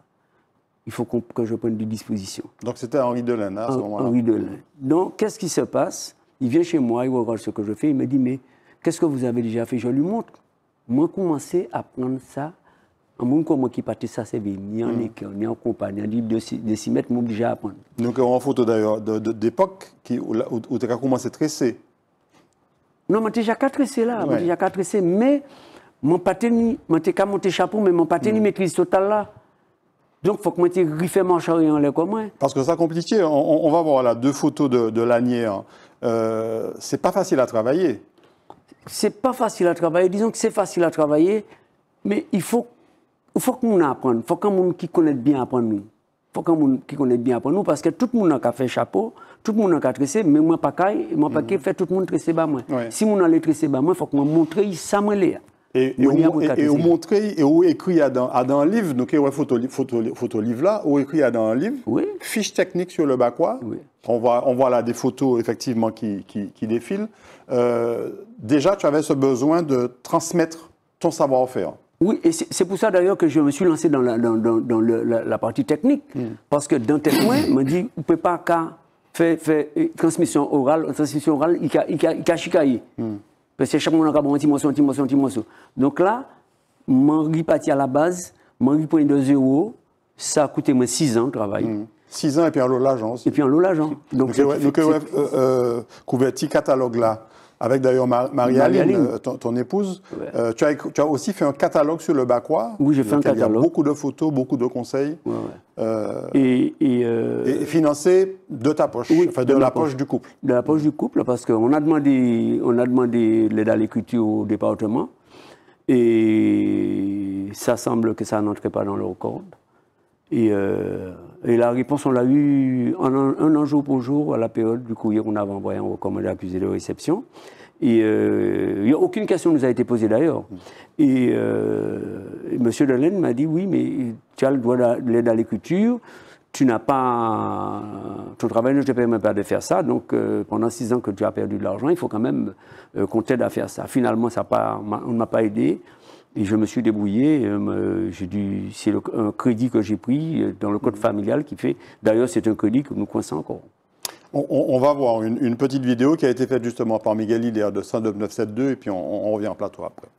Il faut que je prenne des dispositions. Donc c'était Henri Delain à ce moment-là Henri Delain. Donc qu'est-ce qui se passe Il vient chez moi, il regarde ce que je fais, il me dit Mais qu'est-ce que vous avez déjà fait Je lui montre. Moi, commencé à prendre ça. En mon moi qui partait ça, c'est bien. ni en mm. école, ni en compagnie, ni de, de s'y mettre, moi, à prendre. Donc, en photo d'ailleurs d'époque où, où tu as commencé à tresser. Non, je déjà quatre essais là, ouais. déjà quatre essais, mais mon n'ai pas t'ai chapeau, mais mon pateni mm. maîtrise totale là. Donc, il faut que moi, refais mon charrier en l'air comme Parce que ça compliqué. On, va voir là deux photos de, de Ce hein. Euh, c'est pas facile à travailler. C'est pas facile à travailler. Disons que c'est facile à travailler, mais il faut, il faut qu'on apprenne. Il faut monde qui connaît bien apprendre nous. Il faut monde qui connaît bien apprendre nous, parce que tout le monde a fait chapeau tout le monde a tressé, mais moi pas caille, moi pas mhm. fait tout le monde tressé bas moi. Si mon allait tresser bas moi, faut que montre ça moi là. Et, vous ou, et, et, montrer, et ou écrit dans, un livre, donc il y a photo, photo, livre là, ou écrit dans un livre, oui. fiche technique sur le bac Oui. On, voit, on voit là des photos effectivement qui, qui, qui défilent. Euh, déjà, tu avais ce besoin de transmettre ton savoir-faire. Oui, et c'est pour ça d'ailleurs que je me suis lancé dans la, dans, dans, la, partie technique. Mm. Parce que dans tes point, on me dit, on ne peut pas qu'à fait, transmission orale, transmission orale, il y hmm. Parce que chaque on a un petit morceau, un petit morceau, un petit morceau. Donc là, je parti à la base, je point de zéro, ça a coûté moins 6 ans de travail. 6 hmm. ans et puis en l'agence. Et puis en l'agence. Hmm. Donc, donc, donc euh, euh, catalogue là avec d'ailleurs Marie-Aline, euh, ton, épouse. Euh, tu, as, aussi fait un catalogue sur le Bacquois. Oui, j'ai fait un catalogue. Il y a beaucoup de photos, beaucoup de conseils. Euh, et, financé de ta poche, de, la poche. du couple. De la poche du couple, parce qu'on a demandé, a demandé l'aide à l'écriture au département et ça semble que ça n'entrait pas dans le compte. Euh, et, la réponse, on l'a eu un, un, an jour pour jour à la période du courrier qu'on avait envoyé en recommandé accusé de réception. Et euh, aucune question nous a été posée d'ailleurs. Et, euh, Monsieur Delaine m'a dit oui, mais tu as le droit de l'aide à l'écriture. Tu n'as pas. Ton travail ne te permet pas de faire ça. Donc, euh, pendant six ans que tu as perdu de l'argent, il faut quand même euh, qu'on t'aide à faire ça. Finalement, ça on ne m'a pas aidé. Et je me suis débrouillé. Euh, c'est un crédit que j'ai pris euh, dans le code mmh. familial qui fait. D'ailleurs, c'est un crédit que nous coinçons encore. On, va voir une, petite vidéo qui a été faite justement par Miguel Hilaire de 10972 et puis on, on revient en plateau après.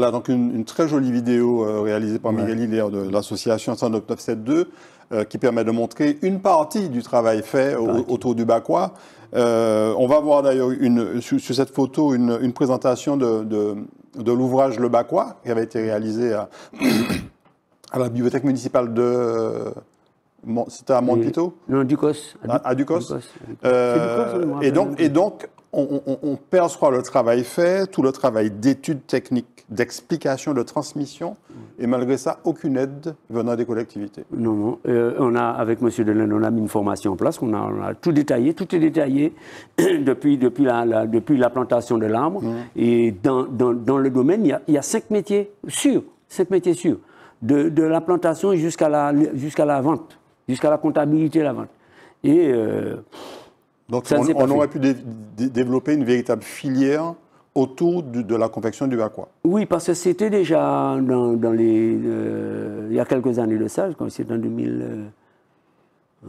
Voilà, donc une, très jolie vidéo euh, réalisée par Miguel Hiller de l'association 10972 euh, qui permet de montrer une partie du travail fait autour du Bacquois. Euh, on va voir d'ailleurs sur, sur, cette photo une, présentation de, de, l'ouvrage Le Bacquois qui avait été réalisé à, la bibliothèque municipale de... c'était à Montpito Non, À, Ducos. et, donc, et donc, on, perçoit le travail fait, tout le travail d'études techniques, d'explication, de transmission, et malgré ça, aucune aide venant des collectivités. Non, non. Euh, on a, avec M. Delaine, on a mis une formation en place, on a, tout détaillé, tout est détaillé depuis, depuis, la, depuis plantation de l'arbre. Mmh. Et dans, le domaine, il y, a, il cinq métiers sûrs, cinq métiers sûrs, de, de la plantation jusqu'à la, jusqu'à la vente, jusqu'à la comptabilité de la vente. Et. Euh, donc on, aurait pu développer une véritable filière autour de la confection du bakwa. Oui, parce que c'était déjà dans, les, euh, il y a quelques années de ça, que c'était en 2000, euh,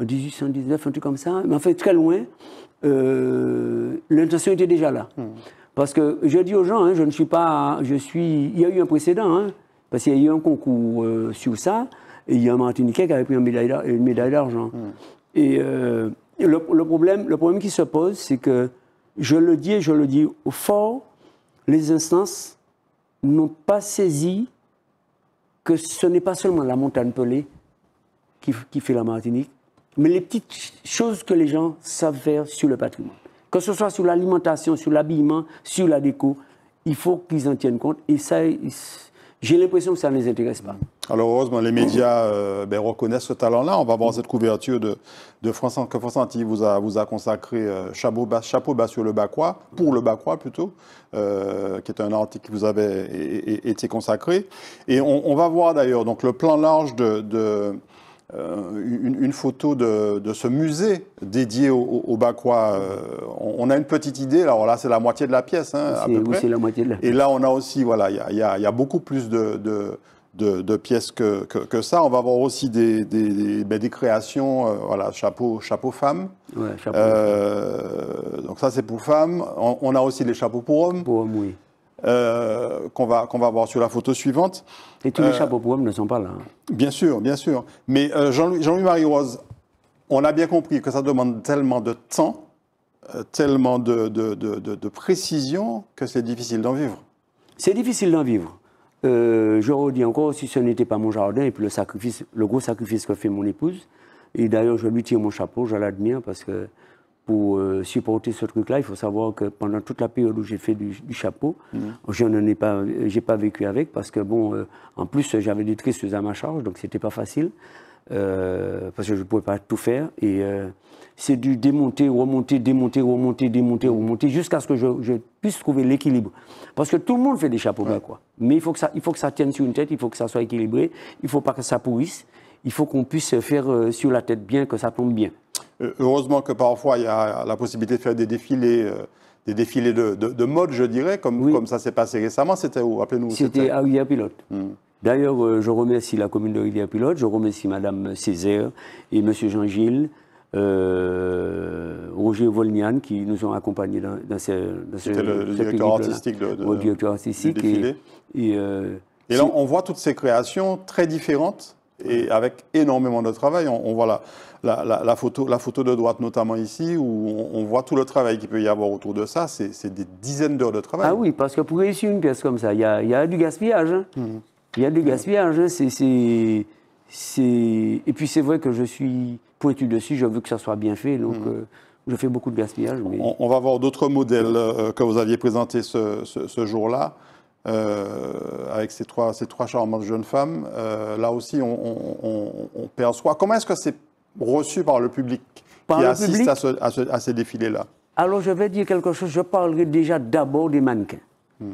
1819, euh, un truc comme ça, mais en fait très loin, euh, l'intention était déjà là. Hmm. Parce que je dis aux gens, hein, je ne suis pas, je suis, il y a eu un précédent, hein, parce qu'il y a eu un concours sur ça, et il y a un Martinique qui avait pris une médaille d'argent. Hmm. Et euh, le, problème, qui se pose, c'est que, je le dis et je le dis au fort, les instances n'ont pas saisi que ce n'est pas seulement la montagne pelée qui, qui, fait la Martinique, mais les petites choses que les gens savent faire sur le patrimoine. Que ce soit sur l'alimentation, sur l'habillement, sur la déco, il faut qu'ils en tiennent compte. Et ça, j'ai l'impression que ça ne les intéresse pas. Alors heureusement, les médias euh, ben, reconnaissent ce talent-là. On va voir cette couverture de, de que François Antille vous a, vous a consacré euh, chapeau, bas, chapeau bas sur le bacquois pour le bacquois plutôt, euh, qui est un article qui vous avait été consacré. Et on, va voir d'ailleurs donc le plan large de, une, photo de, de, ce musée dédié au, au, on, a une petite idée. Alors là, c'est la moitié de la pièce, hein, à peu La moitié Et là, on a aussi, voilà, il y, y a, beaucoup plus de, de, pièces que, que, ça. On va voir aussi des, des, des, ben, créations, euh, voilà, chapeau, chapeau euh, femme. donc ça, c'est pour femmes. On, a aussi les chapeaux pour hommes. Pour hommes, oui. Euh, qu'on va, qu'on va voir sur la photo suivante. Et tous les chapeaux pour hommes ne sont pas là. Hein. Bien sûr, bien sûr. Mais Jean-Louis Jean louis marie rose on a bien compris que ça demande tellement de temps, tellement de, de, de précision, que c'est difficile d'en vivre. C'est difficile d'en vivre. Euh, je redis encore, si ce n'était pas mon jardin et puis le sacrifice, le gros sacrifice que fait mon épouse, et d'ailleurs je lui tire mon chapeau, je l'admire parce que pour euh, supporter ce truc-là, il faut savoir que pendant toute la période où j'ai fait du, chapeau, mhm. je n'en ai pas, j'ai pas vécu avec parce que bon, euh, en plus j'avais des tristes à ma charge, donc c'était pas facile parce que je pouvais pas tout faire et c'est du démonter, remonter, démonter, remonter, démonter, remonter, jusqu'à ce que je, puisse trouver l'équilibre. Parce que tout le monde fait des chapeaux ouais. quoi. Mais il faut, que ça, il faut que ça tienne sur une tête, il faut que ça soit équilibré, il ne faut pas que ça pourrisse, il faut qu'on puisse faire euh, sur la tête bien, que ça tombe bien. Euh, heureusement que parfois, il y a la possibilité de faire des défilés. Euh, des défilés de, mode, je dirais, comme, comme ça s'est passé récemment. C'était où Rappelez-nous. C'était à Rivière-Pilote. Hmm. D'ailleurs, je remercie la commune de Rivière-Pilote, je remercie Madame Césaire et Monsieur Jean-Gilles euh, Roger Volnian qui nous ont accompagnés dans, ce, dans C'était le, directeur artistique de, de, euh, Et, là, on voit toutes ces créations très différentes et avec énormément de travail. On, voit la, photo, la photo de droite, notamment ici, où on, voit tout le travail qu'il peut y avoir autour de ça. C'est des dizaines d'heures de travail. Ah oui, parce que pour réussir une pièce comme ça, il y a, du gaspillage. Il y a du gaspillage. Hein. Mhm. Hein. C'est et puis c'est vrai que je suis pointu dessus, je veux que ça soit bien fait, donc mm. euh, je fais beaucoup de gaspillage. On, va voir d'autres modèles euh, que vous aviez présentés ce, jour-là, euh, avec ces trois, ces trois charmantes jeunes femmes. là aussi, on, perçoit. Comment est-ce que c'est reçu par le public par qui le assiste public? À, à, ces défilés-là Alors je vais dire quelque chose, je parlerai déjà d'abord des mannequins. Mm.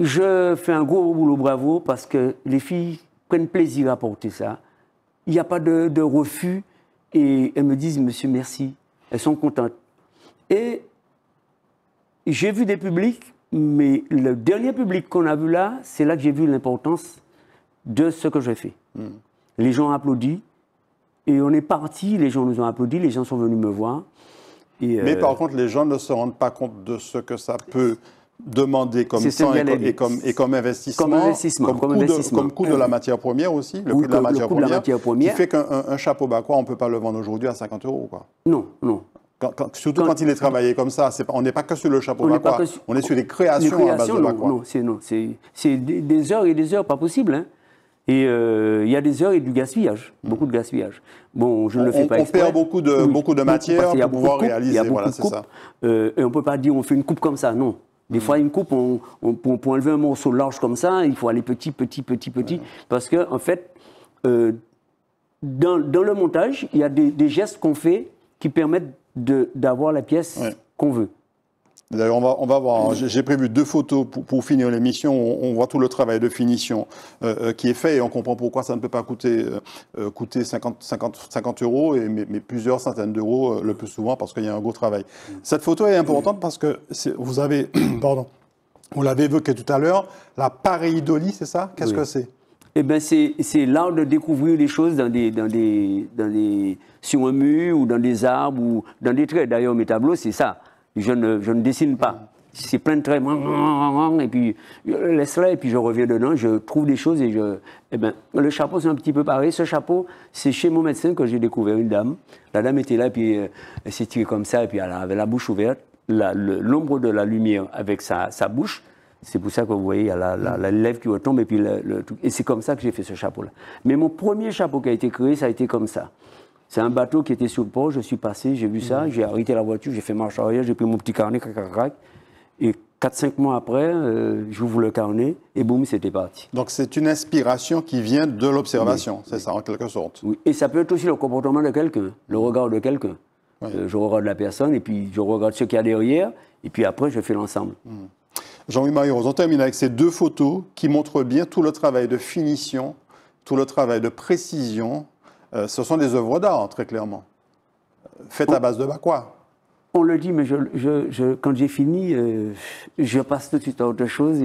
Je fais un gros boulot bravo parce que les filles prennent plaisir à porter ça. Il n'y a pas de, refus et elles me disent Monsieur, merci. Elles sont contentes. Et j'ai vu des publics, mais le dernier public qu'on a vu là, c'est là que j'ai vu l'importance de ce que j'ai fait. Hmm. Les gens applaudi, et on est parti. Les gens nous ont applaudi, les gens sont venus me voir. Et mais par euh, contre, les gens ne se rendent pas compte de ce que ça peut Demander comme temps et, comme, et comme investissement, comme, investissement, comme, coût, De, la euh, matière première aussi, le, coût, de la matière, première, qui fait qu'un chapeau quoi on ne peut pas le vendre aujourd'hui à 50 euros. Quoi. Non, non. surtout quand, il est travaillé comme ça, on n'est pas que sur le chapeau on on est sur des créations, à base de non, non, c'est des heures et des heures, pas possible. Hein. Et euh, il y a des heures et du gaspillage, hmm. beaucoup de gaspillage. Bon, je ne le fais pas exprès. On perd beaucoup de, beaucoup de matière pour pouvoir réaliser, voilà, c'est ça. Euh, et on ne peut pas dire on fait une coupe comme ça, non. Des mm. fois, une coupe, on, pour, enlever un morceau large comme ça, hein, il faut aller petit, petit, petit, petit. Parce que, en fait, euh, dans, le montage, il y a des gestes qu'on fait qui permettent d'avoir la pièce qu'on veut. D'ailleurs, on va, voir. Hein. J'ai prévu deux photos pour, finir l'émission. On, voit tout le travail de finition euh, euh, qui est fait et on comprend pourquoi ça ne peut pas coûter, euh, coûter 50, 50, 50 euros, et, mais, plusieurs centaines d'euros le plus souvent parce qu'il y a un gros travail. Cette photo est importante parce que vous avez, pardon, vous l'avez évoqué tout à l'heure, la pareidolie, c'est ça Qu'est-ce que c'est eh ben, c'est l'art de découvrir les choses dans des, dans des, dans sur un mur ou dans des arbres ou dans des traits. D'ailleurs, mes tableaux, c'est ça. Je ne, je ne dessine pas. C'est plein de traits, et puis je laisse là, et puis je reviens dedans, je trouve des choses, et je... Eh ben, le chapeau, c'est un petit peu pareil. Ce chapeau, c'est chez mon médecin que j'ai découvert une dame. La dame était là, et puis euh, elle s'est tirée comme ça, et puis elle avait la bouche ouverte, l'ombre de la lumière avec sa, sa bouche, c'est pour ça que vous voyez, il y a la, lèvre qui retombe et puis le, et c'est comme ça que j'ai fait ce chapeau-là. Mais mon premier chapeau qui a été créé, ça a été comme ça. C'est un bateau qui était sur le port, je suis passé, j'ai vu ça, mhm. j'ai arrêté la voiture, j'ai fait marche arrière, j'ai pris mon petit carnet, crac, crac, crac. Et 4-5 mois après, euh, j'ouvre le carnet et boum, c'était parti. Donc c'est une inspiration qui vient de l'observation, c'est ça en quelque sorte. Oui, et ça peut être aussi le comportement de quelqu'un, le mhm. regard de quelqu'un. Euh, je regarde la personne et puis je regarde ce qu'il y a derrière et puis après je fais l'ensemble. Mhm. Jean-Louis Marie-Rose, on termine avec ces deux photos qui montrent bien tout le travail de finition, tout le travail de précision euh, ce sont des œuvres d'art, hein, très clairement, faites à base de quoi On le dit, mais quand j'ai fini, euh, je passe tout de suite à autre chose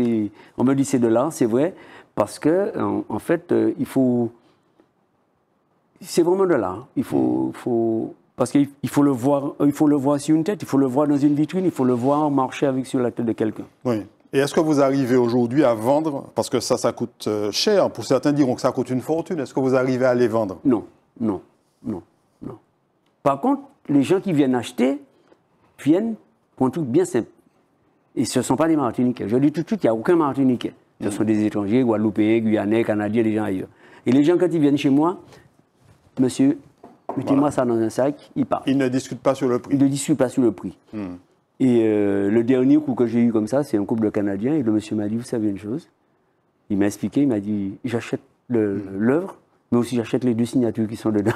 on me dit c'est de l'art, c'est vrai, parce que en, fait, euh, il faut. C'est vraiment de l'art. Hein. Il mm. faut parce qu'il faut le voir, il faut le voir sur une tête, il faut le voir dans une vitrine, il faut le voir marcher avec sur la tête de quelqu'un. Oui. Et est-ce que vous arrivez aujourd'hui à vendre, parce que ça, ça coûte cher, pour certains diront que ça coûte une fortune, est-ce que vous arrivez à les vendre Non. Non, non, non. Par contre, les gens qui viennent acheter viennent pour un truc bien simple. Et ce ne sont pas des Martiniquais. Je dis tout de suite, il n'y a aucun Martiniquais. Ce mm. sont des étrangers, Guadeloupéens, Guyanais, Canadiens, les gens ailleurs. Et les gens, quand ils viennent chez moi, monsieur, mettez-moi ça dans un sac, ils partent. Ils ne discutent pas sur le prix. Ils ne discutent pas sur le prix. Mm. Et euh, le dernier coup que j'ai eu comme ça, c'est un couple de Canadiens, et le monsieur m'a dit, vous savez une chose Il m'a expliqué, il m'a dit, j'achète mm. l'œuvre, mais aussi j'achète les deux signatures qui sont dedans.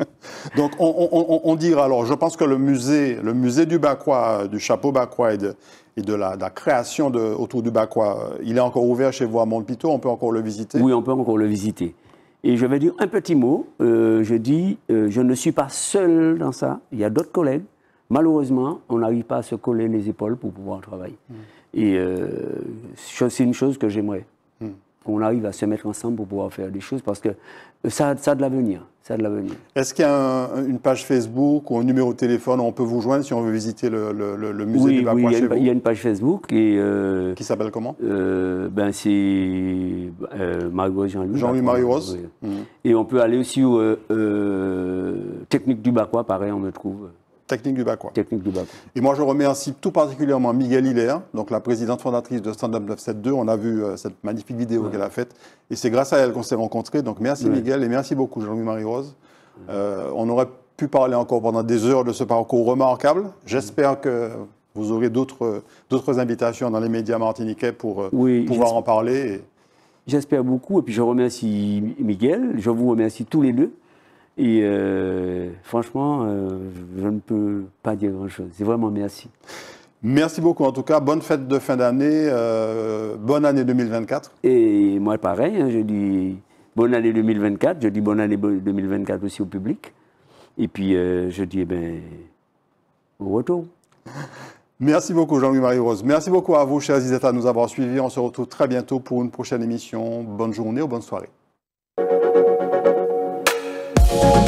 Donc on, dira, alors je pense que le musée, le musée du Bacrois, du chapeau Bacrois et de, la, création autour du Bacrois, euh, il est encore ouvert chez vous à Montpito. on peut encore le visiter Oui, on peut encore le visiter. Et je vais dire un petit mot, euh, je dis, euh, je ne suis pas seul dans ça, il y a d'autres collègues. Malheureusement, on n'arrive pas à se coller les épaules pour pouvoir travailler. Hmm. Et c'est une chose que j'aimerais qu'on arrive à se mettre ensemble pour pouvoir faire des choses parce que euh, ça, ça a de l'avenir. Ça de l'avenir. Est-ce qu'il y a une page Facebook ou un numéro de téléphone où on peut vous joindre si on veut visiter le, musée du Bacois oui, il y, a une, page Facebook et euh, qui s'appelle comment euh, Ben c'est euh, rose Jean-Louis. Jean-Louis Marie-Rose. Mmh. Et on peut aller aussi au Technique du Bacois, pareil, on me trouve. Technique du bac, quoi. Technique du bac. Et moi, je remercie tout particulièrement Miguel Hilaire, donc la présidente fondatrice de Stand Up 972. On a vu euh, cette magnifique vidéo qu'elle a faite. Et c'est grâce à elle qu'on s'est rencontrés. Donc merci Miguel et merci beaucoup Jean-Louis Marie-Rose. Euh, on aurait pu parler encore pendant des heures de ce parcours remarquable. J'espère que vous aurez d'autres euh, invitations dans les médias martiniquais pour pouvoir en parler. J'espère beaucoup. Et puis je remercie Miguel. Je vous remercie tous les deux. Et euh, franchement, euh, je ne peux pas dire grand-chose. C'est vraiment merci. Merci beaucoup en tout cas. Bonne fête de fin d'année. Euh, bonne année 2024. Et moi pareil, hein, je dis bonne année 2024. Je dis bonne année 2024 aussi au public. Et puis je dis eh ben, au retour. Merci beaucoup Jean-Louis Marie-Rose. Merci beaucoup à vous, chers Isetta, de nous avoir suivis. On se retrouve très bientôt pour une prochaine émission. Bonne journée ou bonne soirée. Thank you.